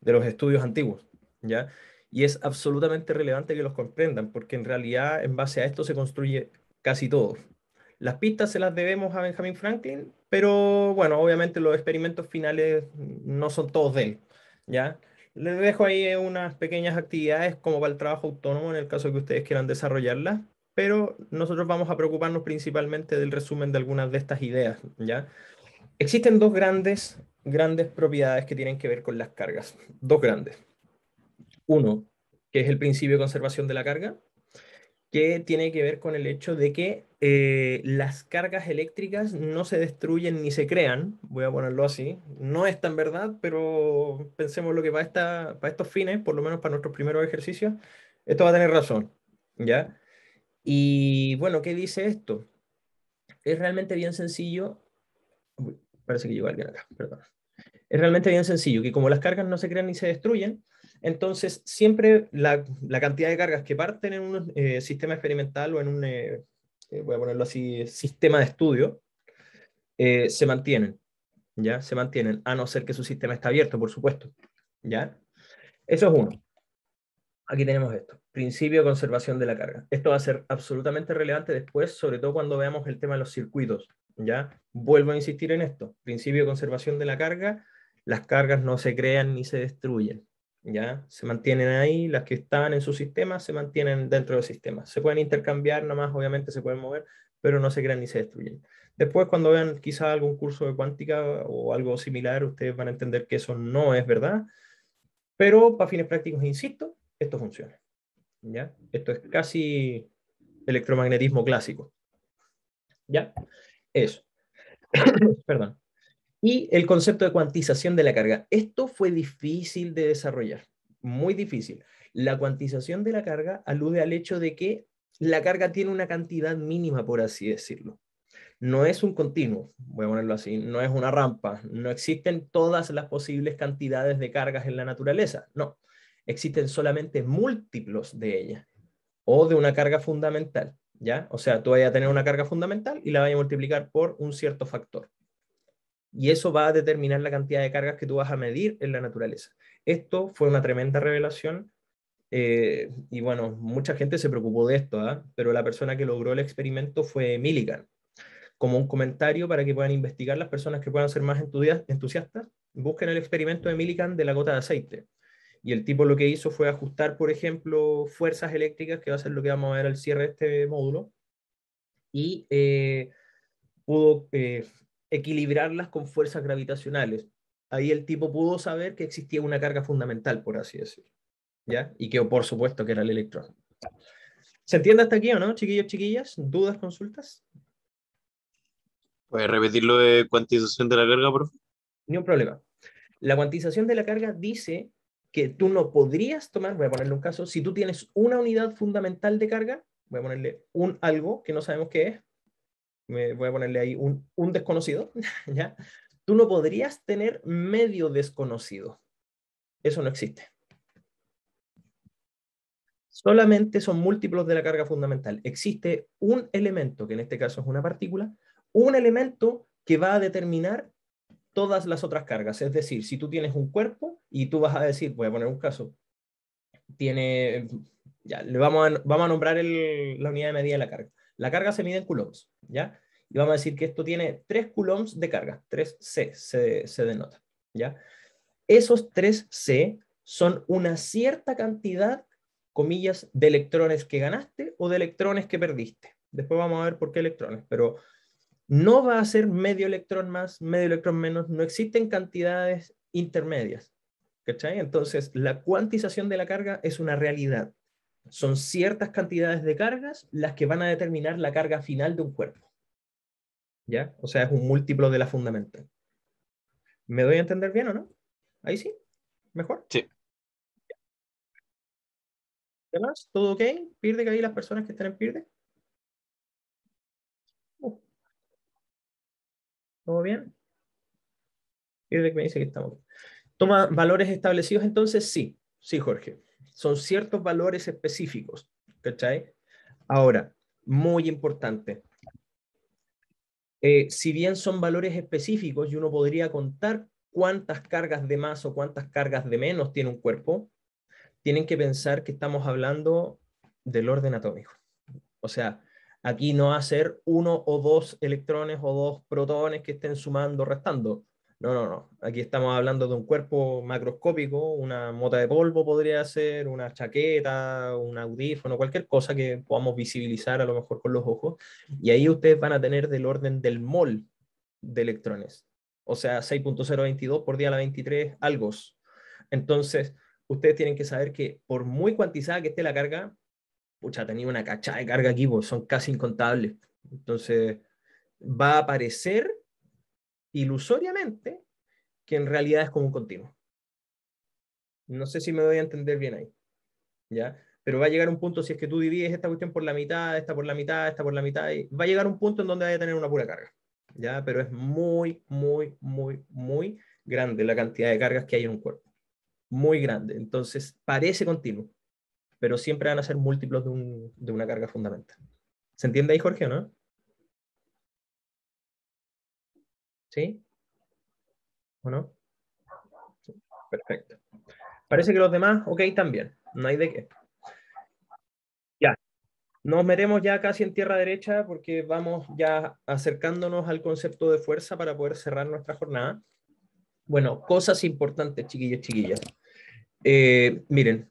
de los estudios antiguos, ¿ya? Y es absolutamente relevante que los comprendan, porque en realidad en base a esto se construye casi todo. Las pistas se las debemos a Benjamin Franklin, pero bueno, obviamente los experimentos finales no son todos de él, ¿ya? Les dejo ahí unas pequeñas actividades como para el trabajo autónomo en el caso que ustedes quieran desarrollarlas pero nosotros vamos a preocuparnos principalmente del resumen de algunas de estas ideas, ¿ya? Existen dos grandes, grandes propiedades que tienen que ver con las cargas, dos grandes. Uno, que es el principio de conservación de la carga, que tiene que ver con el hecho de que eh, las cargas eléctricas no se destruyen ni se crean, voy a ponerlo así, no es tan verdad, pero pensemos lo que va a estar para estos fines, por lo menos para nuestros primeros ejercicios, esto va a tener razón, ¿ya? Y bueno, ¿qué dice esto? Es realmente bien sencillo. parece que llegó alguien acá, perdón. Es realmente bien sencillo, que como las cargas no se crean ni se destruyen, entonces siempre la, cantidad de cargas que parten en un eh, sistema experimental o en un, eh, eh, voy a ponerlo así, sistema de estudio, se mantienen, ¿ya? Se mantienen, a no ser que su sistema está abierto, por supuesto, ¿ya? Eso es uno aquí tenemos esto, principio de conservación de la carga. Esto va a ser absolutamente relevante después, sobre todo cuando veamos el tema de los circuitos. ¿ya? Vuelvo a insistir en esto, principio de conservación de la carga, las cargas no se crean ni se destruyen. ¿ya? Se mantienen ahí, las que estaban en su sistema se mantienen dentro del sistema. Se pueden intercambiar, más, obviamente se pueden mover, pero no se crean ni se destruyen. Después, cuando vean quizá algún curso de cuántica o algo similar, ustedes van a entender que eso no es verdad. Pero para fines prácticos, insisto, esto funciona. ¿ya? Esto es casi electromagnetismo clásico. ¿Ya? Eso. Perdón. Y el concepto de cuantización de la carga. Esto fue difícil de desarrollar, muy difícil. La cuantización de la carga alude al hecho de que la carga tiene una cantidad mínima, por así decirlo. No es un continuo, voy a ponerlo así, no es una rampa, no existen todas las posibles cantidades de cargas en la naturaleza, no existen solamente múltiplos de ella o de una carga fundamental, ¿ya? O sea, tú vas a tener una carga fundamental y la vas a multiplicar por un cierto factor. Y eso va a determinar la cantidad de cargas que tú vas a medir en la naturaleza. Esto fue una tremenda revelación eh, y bueno, mucha gente se preocupó de esto, ¿ah? pero la persona que logró el experimento fue Millikan. Como un comentario para que puedan investigar las personas que puedan ser más entusiastas, busquen el experimento de Millikan de la gota de aceite. Y el tipo lo que hizo fue ajustar, por ejemplo, fuerzas eléctricas, que va a ser lo que vamos a ver al cierre de este módulo, y eh, pudo eh, equilibrarlas con fuerzas gravitacionales. Ahí el tipo pudo saber que existía una carga fundamental, por así decirlo. ¿Ya? Y que, por supuesto, que era el electrón. ¿Se entiende hasta aquí o no, chiquillos, chiquillas? ¿Dudas, consultas? ¿Puedes repetir de cuantización de la carga, profe? Ni un problema. La cuantización de la carga dice que tú no podrías tomar, voy a ponerle un caso, si tú tienes una unidad fundamental de carga, voy a ponerle un algo que no sabemos qué es, me voy a ponerle ahí un, un desconocido, ¿ya? Tú no podrías tener medio desconocido. Eso no existe. Solamente son múltiplos de la carga fundamental. Existe un elemento, que en este caso es una partícula, un elemento que va a determinar todas las otras cargas. Es decir, si tú tienes un cuerpo y tú vas a decir, voy a poner un caso, tiene, ya, le vamos a, vamos a nombrar la unidad de medida de la carga. La carga se mide en coulombs, ¿ya? Y vamos a decir que esto tiene 3 coulombs de carga, 3C se, se denota, ¿ya? Esos 3C son una cierta cantidad, comillas, de electrones que ganaste o de electrones que perdiste. Después vamos a ver por qué electrones, pero no va a ser medio electrón más, medio electrón menos, no existen cantidades intermedias. ¿cachai? Entonces, la cuantización de la carga es una realidad. Son ciertas cantidades de cargas las que van a determinar la carga final de un cuerpo. ¿Ya? O sea, es un múltiplo de la fundamental. ¿Me doy a entender bien o no? Ahí sí. ¿Mejor? Sí. ¿Qué más? ¿Todo ok? pierde que hay las personas que están en pierde ¿Todo bien? Y me dice que estamos ¿Toma valores establecidos entonces? Sí, sí, Jorge. Son ciertos valores específicos, ¿cachai? Ahora, muy importante. Eh, si bien son valores específicos y uno podría contar cuántas cargas de más o cuántas cargas de menos tiene un cuerpo, tienen que pensar que estamos hablando del orden atómico. O sea, Aquí no va a ser uno o dos electrones o dos protones que estén sumando, restando. No, no, no. Aquí estamos hablando de un cuerpo macroscópico, una mota de polvo podría ser, una chaqueta, un audífono, cualquier cosa que podamos visibilizar a lo mejor con los ojos. Y ahí ustedes van a tener del orden del mol de electrones. O sea, 6.022 por día a la 23 algo. Entonces, ustedes tienen que saber que por muy cuantizada que esté la carga, pucha, tenía una cachada de carga aquí, pues, son casi incontables. Entonces, va a parecer ilusoriamente que en realidad es como un continuo. No sé si me voy a entender bien ahí. ¿Ya? Pero va a llegar un punto, si es que tú divides esta cuestión por la mitad, esta por la mitad, esta por la mitad, va a llegar un punto en donde vaya a tener una pura carga. ¿Ya? Pero es muy, muy, muy, muy grande la cantidad de cargas que hay en un cuerpo. Muy grande. Entonces, parece continuo pero siempre van a ser múltiplos de, una carga fundamental. ¿Se entiende ahí, Jorge, o no? ¿Sí? ¿O no? perfecto. Parece que los demás, ok, también. No hay de qué. Ya. Nos metemos ya casi en tierra derecha porque vamos ya acercándonos al concepto de fuerza para poder cerrar nuestra jornada. Bueno, cosas importantes, chiquillos, chiquillas. Eh, miren,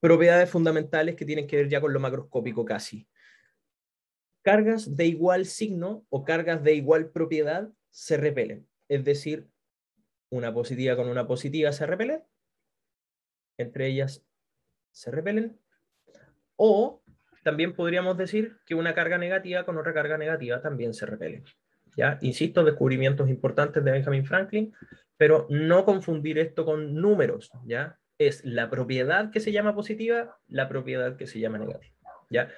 propiedades fundamentales que tienen que ver ya con lo macroscópico casi. Cargas de igual signo o cargas de igual propiedad se repelen. Es decir, una positiva con una positiva se repelen. entre ellas se repelen, o también podríamos decir que una carga negativa con otra carga negativa también se repelen. ¿Ya? Insisto, descubrimientos importantes de Benjamin Franklin, pero no confundir esto con números, ¿ya? es la propiedad que se llama positiva, la propiedad que se llama negativa. ¿ya?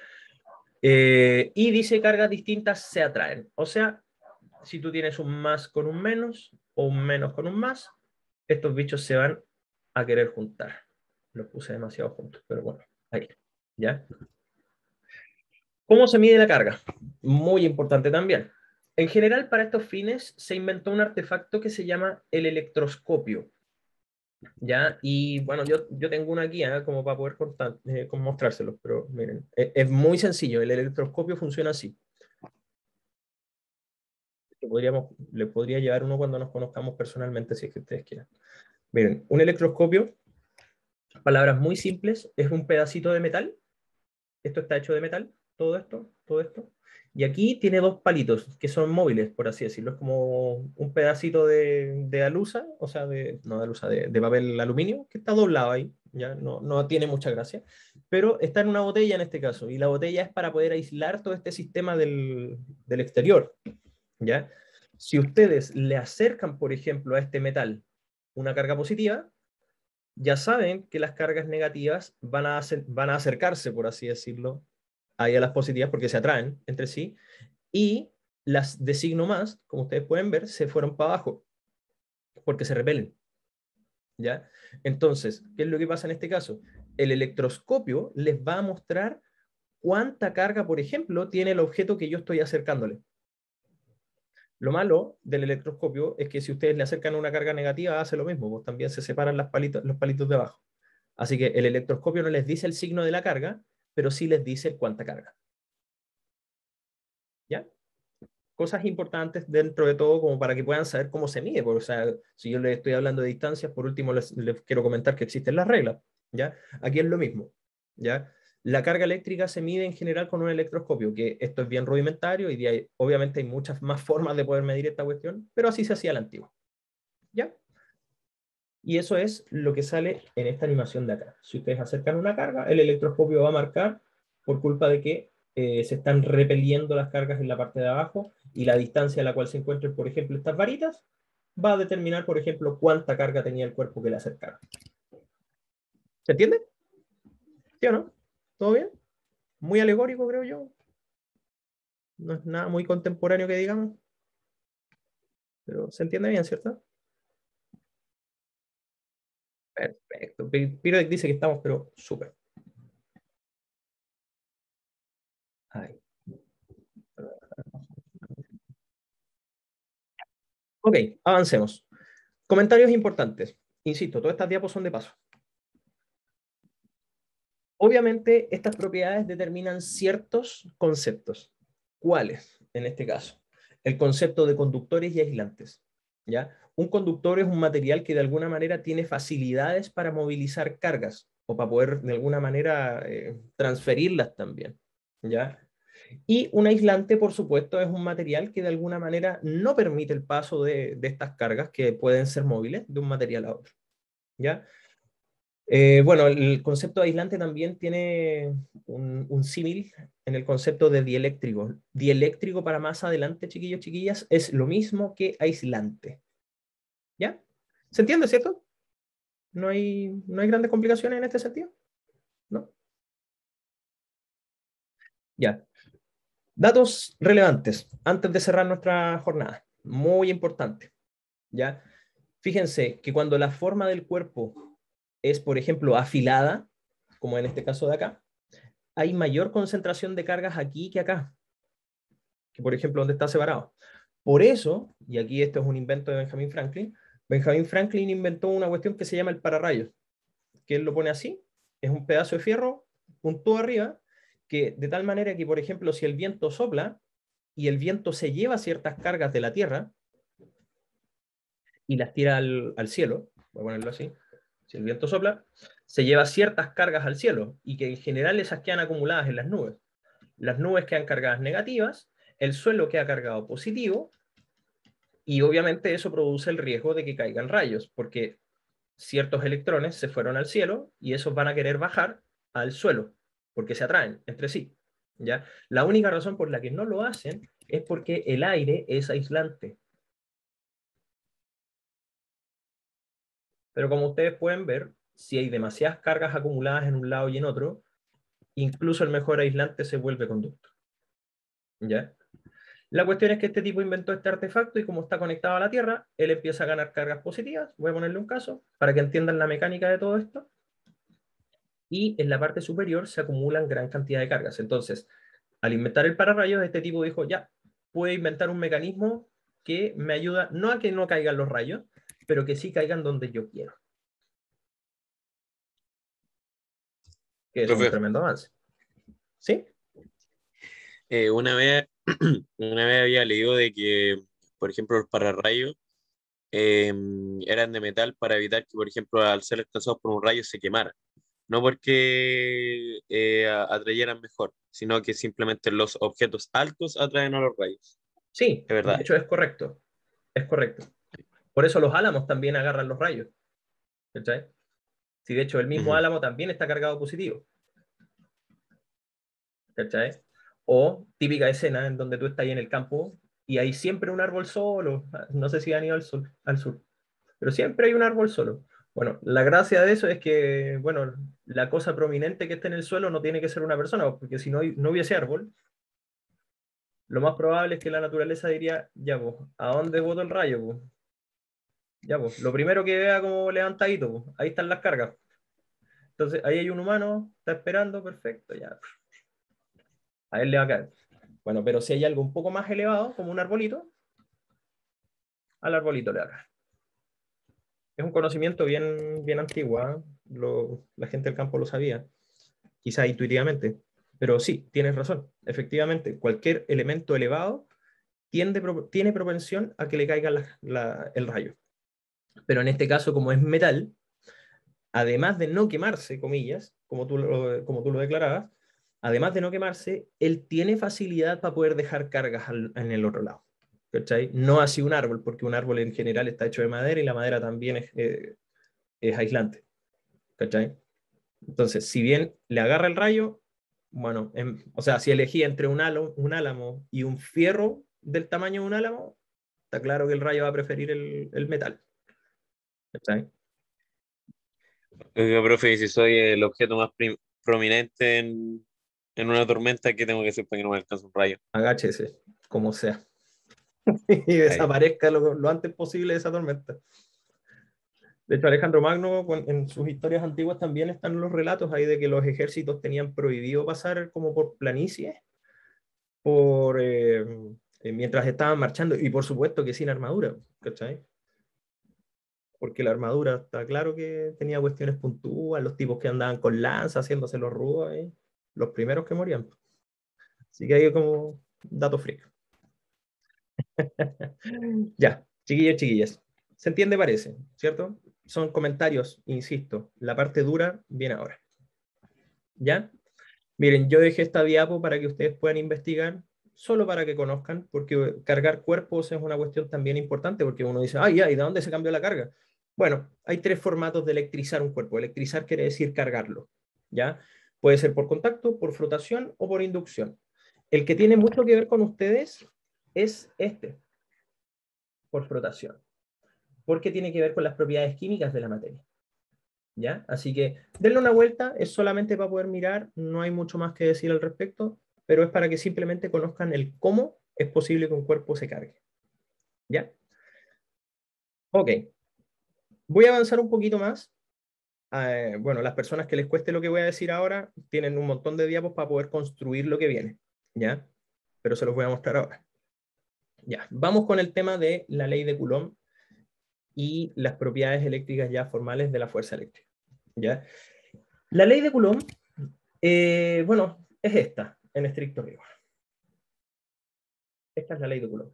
Eh, y dice cargas distintas se atraen. O sea, si tú tienes un más con un menos o un menos con un más, estos bichos se van a querer juntar. Los puse demasiado juntos, pero bueno, ahí, ¿ya? ¿Cómo se mide la carga? Muy importante también. En general, para estos fines se inventó un artefacto que se llama el electroscopio. ¿ya? Y bueno, yo, tengo una guía como para poder cortar, eh, mostrárselos, pero miren, e, es, muy sencillo, el electroscopio funciona así. le podría llevar uno cuando nos conozcamos personalmente, si es que ustedes quieran. Miren, un electroscopio, palabras muy simples, es un pedacito de metal, esto está hecho de metal, todo esto, todo esto. Y aquí tiene dos palitos que son móviles, por así decirlo. Es como un pedacito de, alusa, o sea, de, no de alusa, de, papel aluminio, que está doblado ahí. Ya no, tiene mucha gracia, pero está en una botella en este caso, y la botella es para poder aislar todo este sistema del, exterior. ¿ya? Si ustedes le acercan, por ejemplo, a este metal una carga positiva, ya saben que las cargas negativas van a, van a acercarse, por así decirlo, hay las positivas porque se atraen entre sí, y las de signo más, como ustedes pueden ver, se fueron para abajo porque se repelen. ¿Ya? Entonces, ¿qué es lo que pasa en este caso? El electroscopio les va a mostrar cuánta carga, por ejemplo, tiene el objeto que yo estoy acercándole. Lo malo del electroscopio es que si ustedes le acercan una carga negativa, hace lo mismo, pues también se separan las palitos, los palitos de abajo. Así que el electroscopio no les dice el signo de la carga, pero sí les dice cuánta carga. ¿Ya? Cosas importantes dentro de todo como para que puedan saber cómo se mide. Porque, o sea, si yo les estoy hablando de distancias, por último les, quiero comentar que existen las reglas. ¿Ya? Aquí es lo mismo. ¿Ya? La carga eléctrica se mide en general con un electroscopio, que esto es bien rudimentario y obviamente hay muchas más formas de poder medir esta cuestión, pero así se hacía la antigua. ¿Ya? Y eso es lo que sale en esta animación de acá. Si ustedes acercan una carga, el electroscopio va a marcar por culpa de que eh, se están repeliendo las cargas en la parte de abajo y la distancia a la cual se encuentren, por ejemplo, estas varitas, va a determinar, por ejemplo, cuánta carga tenía el cuerpo que le acercaba. ¿Se entiende? ¿Sí o no? ¿Todo bien? Muy alegórico, creo yo. No es nada muy contemporáneo que digamos. Pero se entiende bien, ¿cierto? Perfecto. Piro dice que estamos, pero súper. Ok, avancemos. Comentarios importantes. Insisto, todas estas diapos son de paso. Obviamente, estas propiedades determinan ciertos conceptos. ¿Cuáles? En este caso, el concepto de conductores y aislantes. Un conductor es un material que de alguna manera tiene facilidades para movilizar cargas o para poder de alguna manera eh, transferirlas también, ¿ya? Y un aislante, por supuesto, es un material que de alguna manera no permite el paso de, de estas cargas que pueden ser móviles de un material a otro, ¿ya? Eh, bueno, el concepto de aislante también tiene un, símil en el concepto de dieléctrico. Dieléctrico para más adelante, chiquillos, chiquillas, es lo mismo que aislante. ¿Ya? ¿Se entiende, cierto? ¿No hay, no hay grandes complicaciones en este sentido? ¿No? Ya. Datos relevantes antes de cerrar nuestra jornada. Muy importante. ¿Ya? Fíjense que cuando la forma del cuerpo es, por ejemplo, afilada, como en este caso de acá, hay mayor concentración de cargas aquí que acá, que por ejemplo donde está separado. Por eso, y aquí esto es un invento de Benjamin Franklin, Benjamin Franklin inventó una cuestión que se llama el pararrayos, que él lo pone así, es un pedazo de fierro, puntúo arriba, que de tal manera que, por ejemplo, si el viento sopla y el viento se lleva ciertas cargas de la Tierra y las tira al, al cielo, voy a ponerlo así, si el viento sopla, se lleva ciertas cargas al cielo y que en general esas quedan acumuladas en las nubes. Las nubes quedan cargadas negativas, el suelo queda cargado positivo y obviamente eso produce el riesgo de que caigan rayos, porque ciertos electrones se fueron al cielo y esos van a querer bajar al suelo, porque se atraen entre sí. ¿ya? La única razón por la que no lo hacen es porque el aire es aislante. Pero como ustedes pueden ver, si hay demasiadas cargas acumuladas en un lado y en otro, incluso el mejor aislante se vuelve conducto. ¿Ya? La cuestión es que este tipo inventó este artefacto y como está conectado a la Tierra, él empieza a ganar cargas positivas. Voy a ponerle un caso para que entiendan la mecánica de todo esto. Y en la parte superior se acumulan gran cantidad de cargas. Entonces, al inventar el pararrayos, este tipo dijo, ya, puede inventar un mecanismo que me ayuda no a que no caigan los rayos, pero que sí caigan donde yo quiero. Que es un tremendo avance. ¿Sí? Eh, una, vez, una vez había leído de que, por ejemplo, los pararrayos em, eran de metal para evitar que, por ejemplo, al ser alcanzados por un rayo se quemara. No porque eh, atrayeran mejor, sino que simplemente los objetos altos atraen a los rayos. Sí, es verdad. De hecho, es correcto. Es correcto. Por eso los álamos también agarran los rayos. ¿Cachai? Si de hecho el mismo álamo también está cargado positivo. ¿Cachai? O típica escena en donde tú estás ahí en el campo y hay siempre un árbol solo. No sé si han ido al, al sur, pero siempre hay un árbol solo. Bueno, la gracia de eso es que, bueno, la cosa prominente que esté en el suelo no tiene que ser una persona, porque si no, no hubiese árbol, lo más probable es que la naturaleza diría, ya vos, ¿a dónde voto el rayo? Vos? Pues, lo primero que vea como levantadito, pues, ahí están las cargas. Entonces, ahí hay un humano, está esperando, perfecto, ya. A él le va a caer. Bueno, pero si hay algo un poco más elevado, como un arbolito, al arbolito le va Es un conocimiento bien, bien antiguo, ¿ah? la gente del campo lo sabía, quizás intuitivamente, pero sí, tienes razón. Efectivamente, cualquier elemento elevado tiende, tiene propensión a que le caiga el rayo. Pero en este caso, como es metal, además de no quemarse, comillas, como tú, lo, como tú lo declarabas, además de no quemarse, él tiene facilidad para poder dejar cargas en el otro lado. ¿cachai? No así un árbol, porque un árbol en general está hecho de madera y la madera también es, eh, es aislante. ¿cachai? Entonces, si bien le agarra el rayo, bueno, em, o sea, si elegía entre un, un álamo y un fierro del tamaño de un álamo, está claro que el rayo va a preferir el, el metal. ¿Está eh, profe, si soy el objeto más prominente en, una tormenta, ¿qué tengo que hacer para que no me alcance un rayo? Agáchese, como sea. y desaparezca lo, antes posible de esa tormenta. De hecho, Alejandro Magno, en sus historias antiguas también están los relatos ahí de que los ejércitos tenían prohibido pasar como por planicie, por, eh, eh, mientras estaban marchando, y por supuesto que sin armadura, ¿cachai? porque la armadura está claro que tenía cuestiones puntúas, los tipos que andaban con lanza haciéndose los rudos, los primeros que morían. Así que hay como dato frío. ya, chiquillos, chiquillas. Se entiende, parece, ¿cierto? Son comentarios, insisto. La parte dura viene ahora. ¿Ya? Miren, yo dejé esta diapo para que ustedes puedan investigar, solo para que conozcan, porque cargar cuerpos es una cuestión también importante, porque uno dice, ay, ay ¿y de dónde se cambió la carga? Bueno, hay tres formatos de electrizar un cuerpo. Electrizar quiere decir cargarlo, ¿ya? Puede ser por contacto, por frotación o por inducción. El que tiene mucho que ver con ustedes es este, por frotación, porque tiene que ver con las propiedades químicas de la materia. ¿Ya? Así que denle una vuelta, es solamente para poder mirar, no hay mucho más que decir al respecto, pero es para que simplemente conozcan el cómo es posible que un cuerpo se cargue. ¿Ya? Ok, Voy a avanzar un poquito más. Eh, bueno, las personas que les cueste lo que voy a decir ahora tienen un montón de diapos para poder construir lo que viene, ¿ya? Pero se los voy a mostrar ahora. Ya, vamos con el tema de la ley de Coulomb y las propiedades eléctricas ya formales de la fuerza eléctrica, ¿ya? La ley de Coulomb, eh, bueno, es esta, en estricto rigor. Esta es la ley de Coulomb.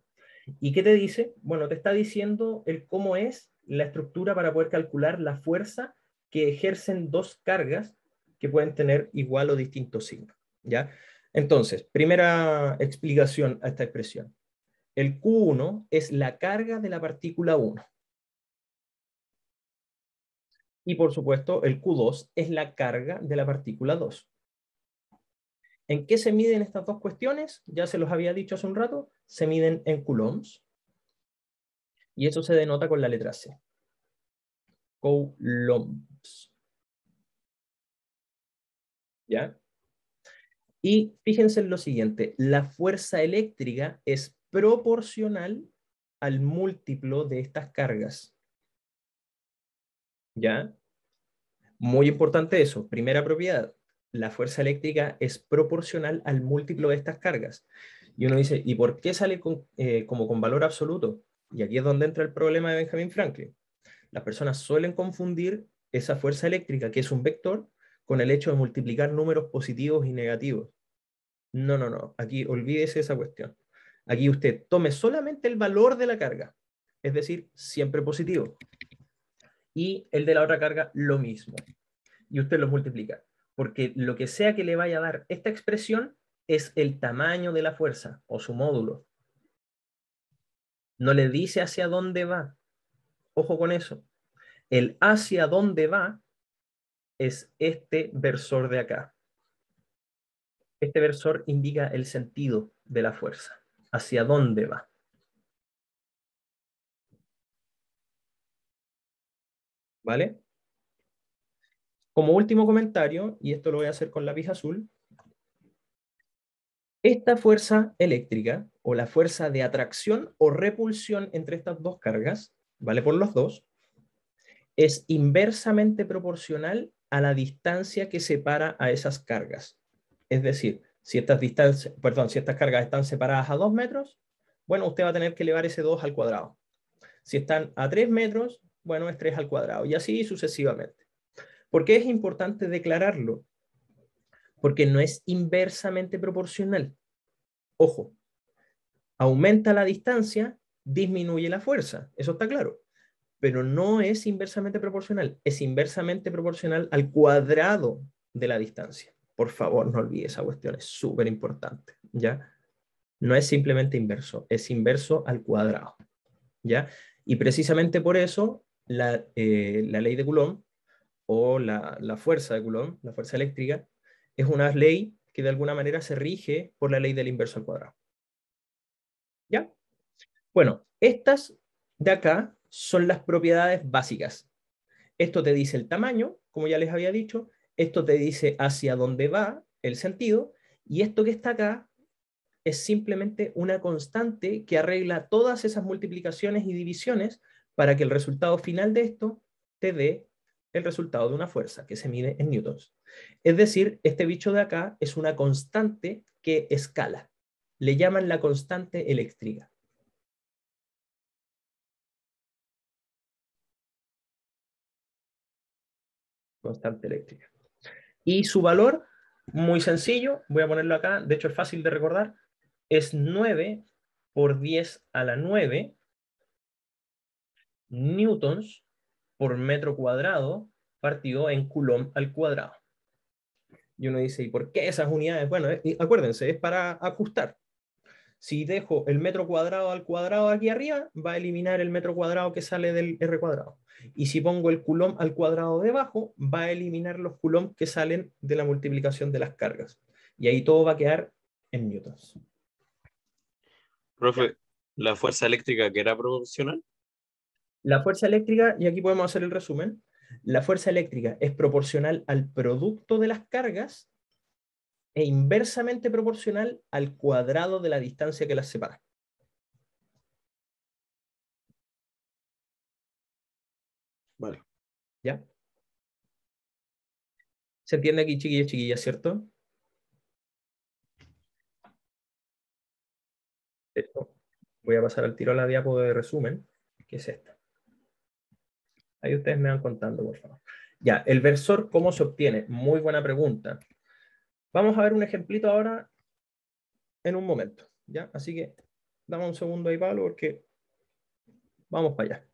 ¿Y qué te dice? Bueno, te está diciendo el cómo es la estructura para poder calcular la fuerza que ejercen dos cargas que pueden tener igual o distinto signo. ¿ya? Entonces, primera explicación a esta expresión. El Q1 es la carga de la partícula 1. Y por supuesto, el Q2 es la carga de la partícula 2. ¿En qué se miden estas dos cuestiones? Ya se los había dicho hace un rato, se miden en coulombs y eso se denota con la letra C. Coulombs. ¿Ya? Y fíjense en lo siguiente, la fuerza eléctrica es proporcional al múltiplo de estas cargas. ¿Ya? Muy importante eso, primera propiedad, la fuerza eléctrica es proporcional al múltiplo de estas cargas. Y uno dice, ¿y por qué sale eh, como con valor absoluto? Y aquí es donde entra el problema de Benjamin Franklin. Las personas suelen confundir esa fuerza eléctrica, que es un vector, con el hecho de multiplicar números positivos y negativos. No, no, no. Aquí olvídese esa cuestión. Aquí usted tome solamente el valor de la carga, es decir, siempre positivo. Y el de la otra carga, lo mismo. Y usted los multiplica. Porque lo que sea que le vaya a dar esta expresión es el tamaño de la fuerza o su módulo no le dice hacia dónde va. Ojo con eso. El hacia dónde va es este versor de acá. Este versor indica el sentido de la fuerza, hacia dónde va. ¿Vale? Como último comentario, y esto lo voy a hacer con la lápiz azul, esta fuerza eléctrica o la fuerza de atracción o repulsión entre estas dos cargas, vale por los dos, es inversamente proporcional a la distancia que separa a esas cargas. Es decir, si estas, distancias, perdón, cargas están separadas a dos metros, bueno, usted va a tener que elevar ese 2 al cuadrado. Si están a 3 metros, bueno, es 3 al cuadrado, y así sucesivamente. ¿Por qué es importante declararlo? porque no es inversamente proporcional. Ojo, aumenta la distancia, disminuye la fuerza, eso está claro, pero no es inversamente proporcional, es inversamente proporcional al cuadrado de la distancia. Por favor, no olvides esa cuestión, es súper importante, ¿ya? No es simplemente inverso, es inverso al cuadrado, ¿ya? Y precisamente por eso la, eh, ley de Coulomb o la fuerza de Coulomb, la fuerza eléctrica, es una ley que de alguna manera se rige por la ley del inverso al cuadrado. ¿Ya? Bueno, estas de acá son las propiedades básicas. Esto te dice el tamaño, como ya les había dicho, esto te dice hacia dónde va el sentido, y esto que está acá es simplemente una constante que arregla todas esas multiplicaciones y divisiones para que el resultado final de esto te dé el resultado de una fuerza que se mide en newtons. Es decir, este bicho de acá es una constante que escala. Le llaman la constante eléctrica. Constante eléctrica. Y su valor, muy sencillo, voy a ponerlo acá, de hecho es fácil de recordar, es 9 por 10 a la 9 newtons por metro cuadrado partido en coulomb al cuadrado. Y uno dice, ¿y por qué esas unidades? Bueno, eh, acuérdense, es para ajustar. Si dejo el metro cuadrado al cuadrado aquí arriba, va a eliminar el metro cuadrado que sale del R cuadrado. Y si pongo el coulomb al cuadrado debajo, va a eliminar los coulombs que salen de la multiplicación de las cargas. Y ahí todo va a quedar en newtons. Profe, ¿la fuerza eléctrica que era proporcional? La fuerza eléctrica, y aquí podemos hacer el resumen, la fuerza eléctrica es proporcional al producto de las cargas e inversamente proporcional al cuadrado de la distancia que las separa. Vale. ¿Ya? ¿Se entiende aquí, chiquillos, chiquillas, cierto? Voy a pasar al tiro a la diapo de resumen, que es esta. Ahí ustedes me van contando, por favor. Ya, el versor, ¿cómo se obtiene? Muy buena pregunta. Vamos a ver un ejemplito ahora en un momento, ¿ya? Así que dame un segundo ahí, Pablo, porque vamos para allá.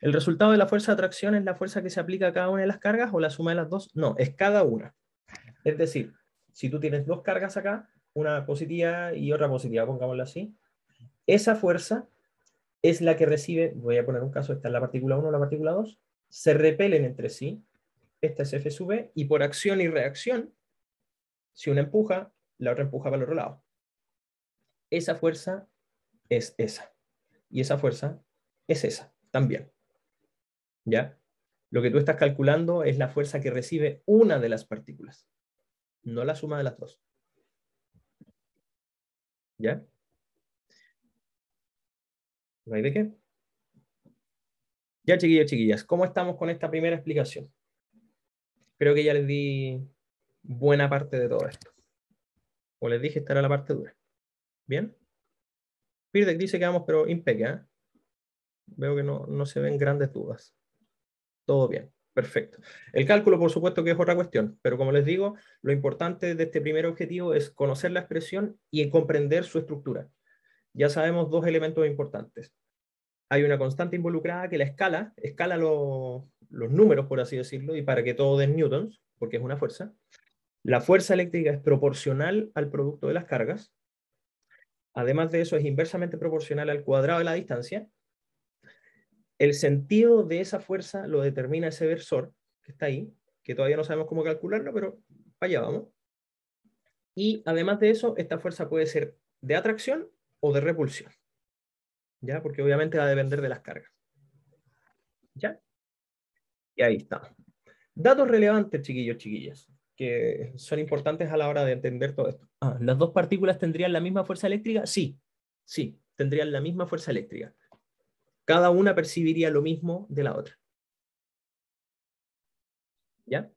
¿El resultado de la fuerza de atracción es la fuerza que se aplica a cada una de las cargas o la suma de las dos? No, es cada una. Es decir, si tú tienes dos cargas acá, una positiva y otra positiva, pongámoslo así, esa fuerza es la que recibe, voy a poner un caso, esta es la partícula 1 la partícula 2, se repelen entre sí, esta es F sub e, y por acción y reacción, si una empuja, la otra empuja para el otro lado. Esa fuerza es esa. Y esa fuerza es esa también. ¿Ya? Lo que tú estás calculando es la fuerza que recibe una de las partículas, no la suma de las dos. ¿Ya? No hay de qué. Ya, chiquillos, chiquillas, ¿cómo estamos con esta primera explicación? Creo que ya les di buena parte de todo esto. O les dije, esta era la parte dura. ¿Bien? Pirdek dice que vamos, pero impecable. ¿eh? Veo que no, no se ven grandes dudas. Todo bien. Perfecto. El cálculo, por supuesto, que es otra cuestión, pero como les digo, lo importante de este primer objetivo es conocer la expresión y comprender su estructura ya sabemos dos elementos importantes. Hay una constante involucrada que la escala, escala los números, por así decirlo, y para que todo den newtons, porque es una fuerza. La fuerza eléctrica es proporcional al producto de las cargas. Además de eso, es inversamente proporcional al cuadrado de la distancia. El sentido de esa fuerza lo determina ese versor que está ahí, que todavía no sabemos cómo calcularlo, pero allá vamos. Y además de eso, esta fuerza puede ser de atracción de repulsión. ¿Ya? Porque obviamente va a depender de las cargas. ¿Ya? Y ahí está Datos relevantes, chiquillos, chiquillas, que son importantes a la hora de entender todo esto. Ah, ¿Las dos partículas tendrían la misma fuerza eléctrica? Sí, sí, tendrían la misma fuerza eléctrica. Cada una percibiría lo mismo de la otra. ¿Ya?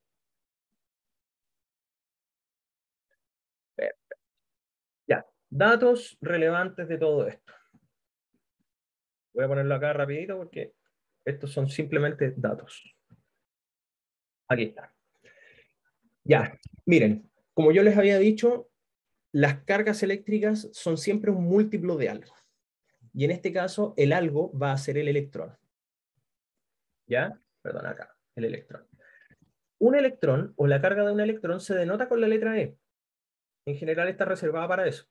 Datos relevantes de todo esto. Voy a ponerlo acá rapidito porque estos son simplemente datos. Aquí está. Ya, miren, como yo les había dicho, las cargas eléctricas son siempre un múltiplo de algo. Y en este caso, el algo va a ser el electrón. ¿Ya? Perdón, acá, el electrón. Un electrón o la carga de un electrón se denota con la letra E. En general está reservada para eso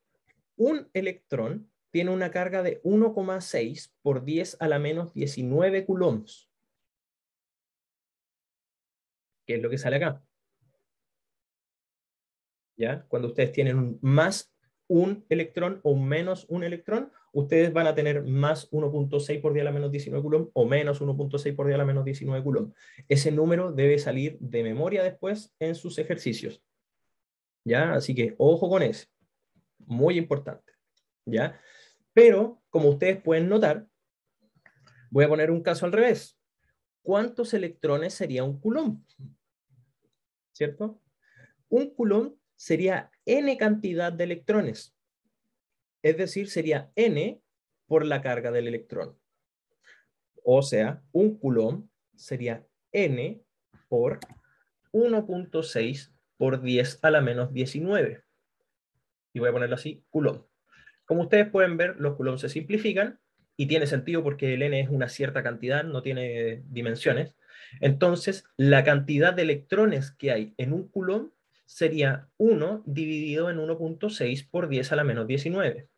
un electrón tiene una carga de 1,6 por 10 a la menos 19 coulombs. ¿Qué es lo que sale acá? ¿Ya? Cuando ustedes tienen un más un electrón o menos un electrón, ustedes van a tener más 1.6 por 10 a la menos 19 coulombs o menos 1.6 por 10 a la menos 19 coulombs. Ese número debe salir de memoria después en sus ejercicios. ¿Ya? Así que ojo con eso muy importante, ¿ya? Pero, como ustedes pueden notar, voy a poner un caso al revés. ¿Cuántos electrones sería un Coulomb? ¿Cierto? Un Coulomb sería n cantidad de electrones. Es decir, sería n por la carga del electrón. O sea, un Coulomb sería n por 1.6 por 10 a la menos 19 y voy a ponerlo así, Coulomb. Como ustedes pueden ver, los Coulombs se simplifican y tiene sentido porque el n es una cierta cantidad, no tiene dimensiones. Entonces, la cantidad de electrones que hay en un Coulomb sería 1 dividido en 1.6 por 10 a la menos 19,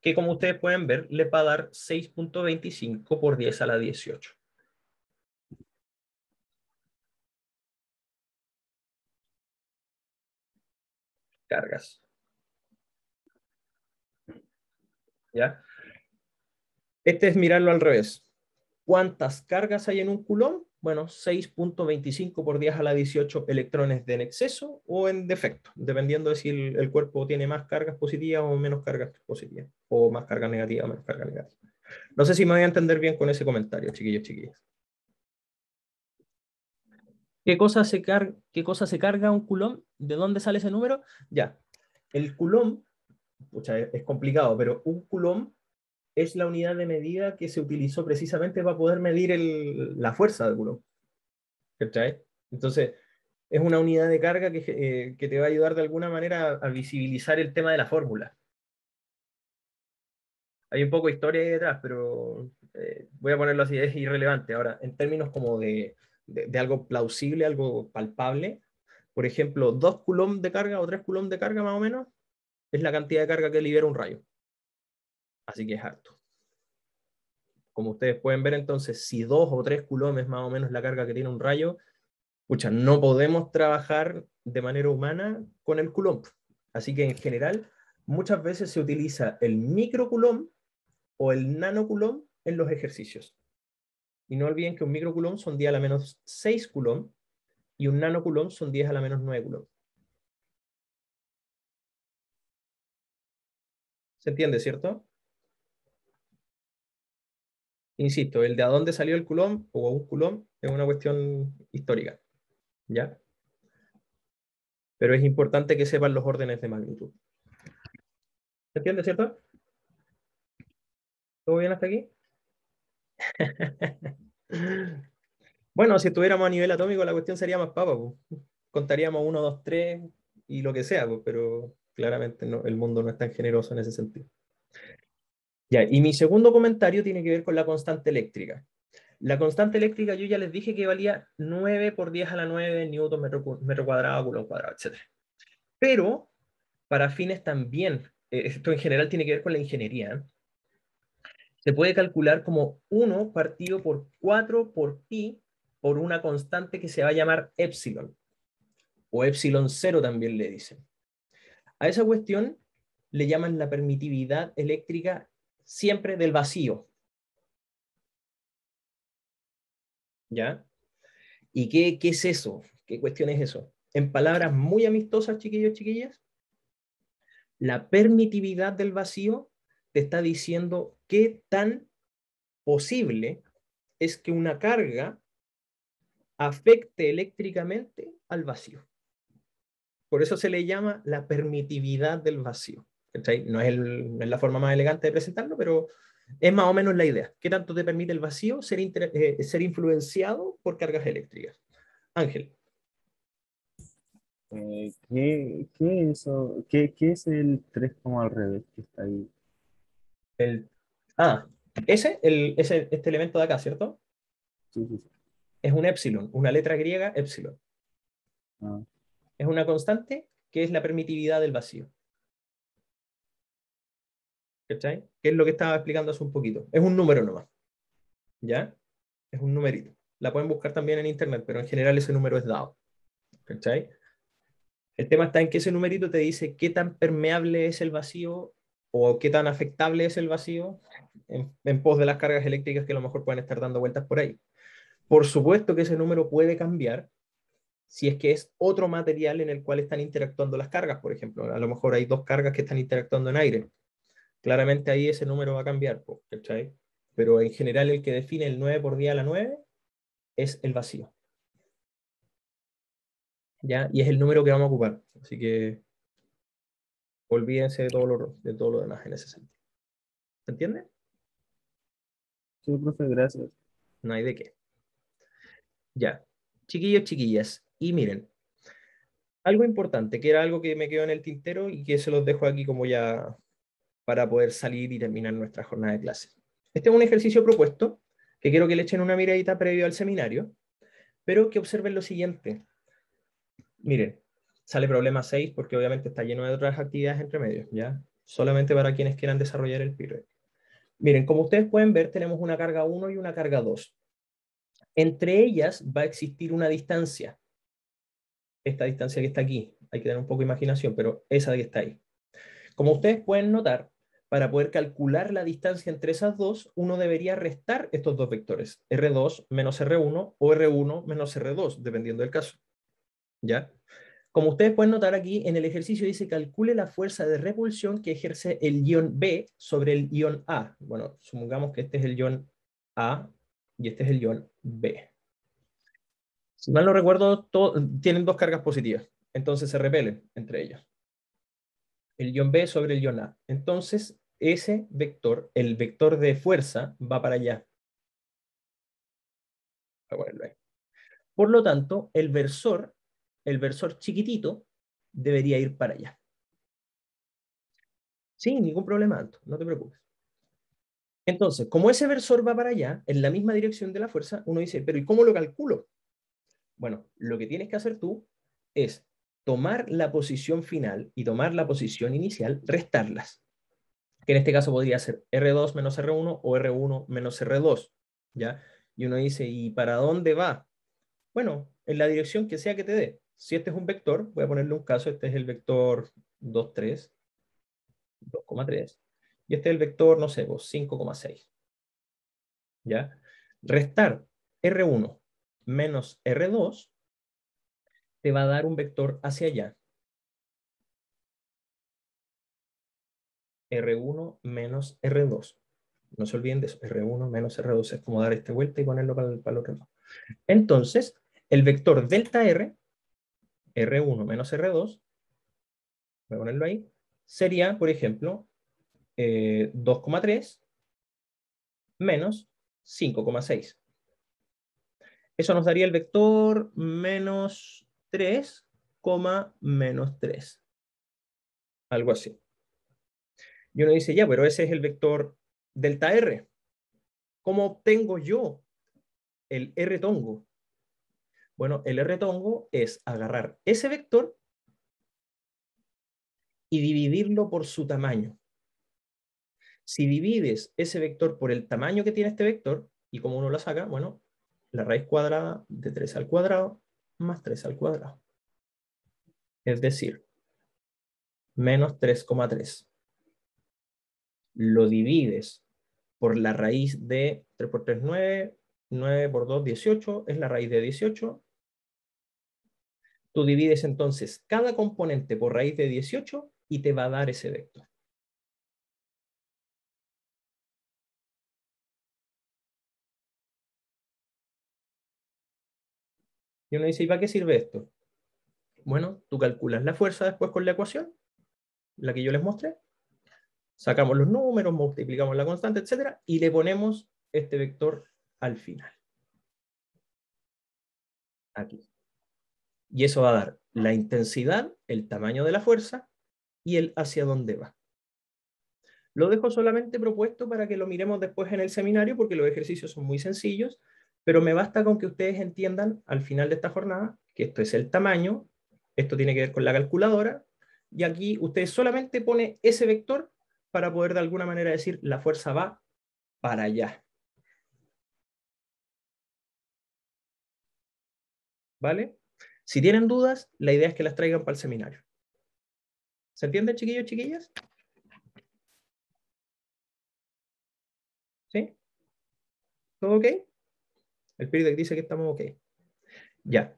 que como ustedes pueden ver, le va a dar 6.25 por 10 a la 18. Cargas. ¿ya? Este es mirarlo al revés. ¿Cuántas cargas hay en un culón? Bueno, 6.25 por 10 a la 18 electrones de en exceso o en defecto, dependiendo de si el, cuerpo tiene más cargas positivas o menos cargas positivas, o más cargas negativas o menos cargas negativas. No sé si me voy a entender bien con ese comentario, chiquillos, chiquillas. ¿Qué cosa, se ¿Qué cosa se carga un culón? ¿De dónde sale ese número? Ya, el culón es, complicado, pero un coulomb es la unidad de medida que se utilizó precisamente para poder medir la fuerza del coulomb. Entonces, es una unidad de carga eh, que, te va a ayudar de alguna manera a, visibilizar el tema de la fórmula. Hay un poco de historia detrás, pero eh, voy a ponerlo así, es irrelevante. Ahora, en términos como de, algo plausible, algo palpable, por ejemplo, dos coulomb de carga o tres coulomb de carga más o menos, es la cantidad de carga que libera un rayo. Así que es harto. Como ustedes pueden ver, entonces, si dos o tres culomes más o menos la carga que tiene un rayo, escucha, no podemos trabajar de manera humana con el coulomb. Así que en general, muchas veces se utiliza el microcoulomb o el nanocoulomb en los ejercicios. Y no olviden que un microcoulomb son 10 a la menos 6 culom y un nanocoulomb son 10 a la menos 9 coulomb. ¿Se entiende, cierto? Insisto, el de a dónde salió el culón o un culón es una cuestión histórica. ¿Ya? Pero es importante que sepan los órdenes de magnitud. ¿Se entiende, cierto? ¿Todo bien hasta aquí? bueno, si estuviéramos a nivel atómico, la cuestión sería más papa. Contaríamos 1, 2, 3 y lo que sea, pero Claramente no, el mundo no es tan generoso en ese sentido. Ya, y mi segundo comentario tiene que ver con la constante eléctrica. La constante eléctrica yo ya les dije que valía 9 por 10 a la 9 newton metro, cuadrado, coulomb cuadrado, etc. Pero para fines también, eh, esto en general tiene que ver con la ingeniería, ¿eh? se puede calcular como 1 partido por 4 por pi por una constante que se va a llamar epsilon, o epsilon 0 también le dicen. A esa cuestión le llaman la permitividad eléctrica siempre del vacío. ¿Ya? ¿Y qué, qué es eso? ¿Qué cuestión es eso? En palabras muy amistosas, chiquillos, chiquillas, la permitividad del vacío te está diciendo qué tan posible es que una carga afecte eléctricamente al vacío. Por eso se le llama la permitividad del vacío. No es, la forma más elegante de presentarlo, pero es más o menos la idea. ¿Qué tanto te permite el vacío ser, eh, influenciado por cargas eléctricas? Ángel. Eh, ¿qué, eso, qué, es el 3, al revés que está ahí? ah, ese, ese, este elemento de acá, ¿cierto? Sí, sí, sí. Es un epsilon, una letra griega epsilon. Ah es una constante que es la permitividad del vacío. ¿Cachai? Que es lo que estaba explicando hace un poquito. Es un número nomás. ¿Ya? Es un numerito. La pueden buscar también en internet, pero en general ese número es dado. ¿Cachai? El tema está en que ese numerito te dice qué tan permeable es el vacío o qué tan afectable es el vacío en, en, pos de las cargas eléctricas que a lo mejor pueden estar dando vueltas por ahí. Por supuesto que ese número puede cambiar si es que es otro material en el cual están interactuando las cargas, por ejemplo. A lo mejor hay dos cargas que están interactuando en aire. Claramente ahí ese número va a cambiar, ¿cachai? Pero en general el que define el 9 por día a la 9 es el vacío. ¿Ya? Y es el número que vamos a ocupar. Así que olvídense de todo lo, de todo lo demás en ese sentido. ¿Se entiende? Sí, profe, gracias. No hay de qué. Ya. Chiquillos, chiquillas, y miren, algo importante, que era algo que me quedó en el tintero y que se los dejo aquí como ya para poder salir y terminar nuestra jornada de clase. Este es un ejercicio propuesto que quiero que le echen una miradita previo al seminario, pero que observen lo siguiente. Miren, sale problema 6 porque obviamente está lleno de otras actividades entre medios, ¿ya? Solamente para quienes quieran desarrollar el PIRE. Miren, como ustedes pueden ver, tenemos una carga 1 y una carga 2. Entre ellas va a existir una distancia esta distancia que está aquí. Hay que tener un poco de imaginación, pero esa que está ahí. Como ustedes pueden notar, para poder calcular la distancia entre esas dos, uno debería restar estos dos vectores, R2 menos R1 o R1 menos R2, dependiendo del caso. ¿Ya? Como ustedes pueden notar aquí, en el ejercicio dice calcule la fuerza de repulsión que ejerce el ion B sobre el ion A. Bueno, supongamos que este es el ion A y este es el ion B. Si mal no recuerdo, tienen dos cargas positivas, entonces se repelen entre ellos. El ion B sobre el ion A. Entonces, ese vector, el vector de fuerza, va para allá. Por lo tanto, el versor, el versor chiquitito, debería ir para allá. Sin ningún problema, no te preocupes. Entonces, como ese versor va para allá, en la misma dirección de la fuerza, uno dice, pero ¿y cómo lo calculo? Bueno, lo que tienes que hacer tú es tomar la posición final y tomar la posición inicial, restarlas. Que en este caso podría ser R2 menos R1 o R1 menos R2. ¿ya? Y uno dice, ¿y para dónde va? Bueno, en la dirección que sea que te dé. Si este es un vector, voy a ponerle un caso, este es el vector 2, 3, 2,3. Y este es el vector, no sé, 5,6. ¿Ya? Restar R1 menos R2 te va a dar un vector hacia allá. R1 menos R2. No se olviden de eso. R1 menos R2 es como dar esta vuelta y ponerlo para lo para el Entonces, el vector delta R, R1 menos R2, voy a ponerlo ahí, sería, por ejemplo, 2,3 eh, menos 5,6. Eso nos daría el vector menos 3, menos 3. Algo así. Y uno dice, ya, pero ese es el vector delta R. ¿Cómo obtengo yo el R tongo? Bueno, el R tongo es agarrar ese vector y dividirlo por su tamaño. Si divides ese vector por el tamaño que tiene este vector, y como uno lo saca, bueno, la raíz cuadrada de 3 al cuadrado más 3 al cuadrado. Es decir, menos 3,3. Lo divides por la raíz de 3 por 3, 9, 9 por 2, 18, es la raíz de 18. Tú divides entonces cada componente por raíz de 18 y te va a dar ese vector. Y uno dice, ¿y para qué sirve esto? Bueno, tú calculas la fuerza después con la ecuación, la que yo les mostré, sacamos los números, multiplicamos la constante, etcétera, y le ponemos este vector al final. Aquí. Y eso va a dar la intensidad, el tamaño de la fuerza y el hacia dónde va. Lo dejo solamente propuesto para que lo miremos después en el seminario porque los ejercicios son muy sencillos pero me basta con que ustedes entiendan al final de esta jornada que esto es el tamaño, esto tiene que ver con la calculadora, y aquí ustedes solamente pone ese vector para poder de alguna manera decir la fuerza va para allá. ¿Vale? Si tienen dudas, la idea es que las traigan para el seminario. ¿Se entiende, chiquillos, chiquillas? ¿Sí? ¿Todo ok? El periódico dice que estamos ok. Mm. Ya.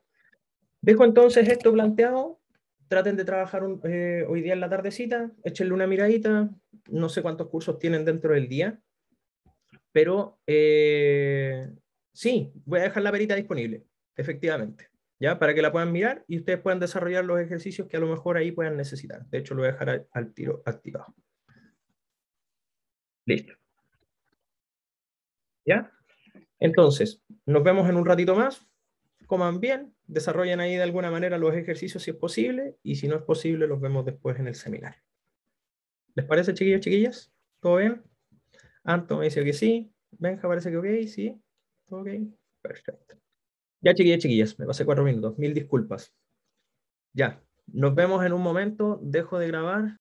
Dejo entonces esto planteado. Traten de trabajar eh, hoy día en la tardecita, échenle una miradita. No sé cuántos cursos tienen dentro del día, pero eh, sí, voy a dejar la perita disponible, efectivamente, ya para que la puedan mirar y ustedes puedan desarrollar los ejercicios que a lo mejor ahí puedan necesitar. De hecho, lo voy a dejar al tiro activado. Listo. ¿Ya? Entonces, nos vemos en un ratito más. Coman bien, desarrollen ahí de alguna manera los ejercicios si es posible y si no es posible los vemos después en el seminario. ¿Les parece, chiquillos, chiquillas? ¿Todo bien? Anto me dice que sí. Benja parece que ok, sí. ¿Todo ok? Perfecto. Ya, chiquillos, chiquillas, me pasé cuatro minutos. Mil disculpas. Ya, nos vemos en un momento. Dejo de grabar.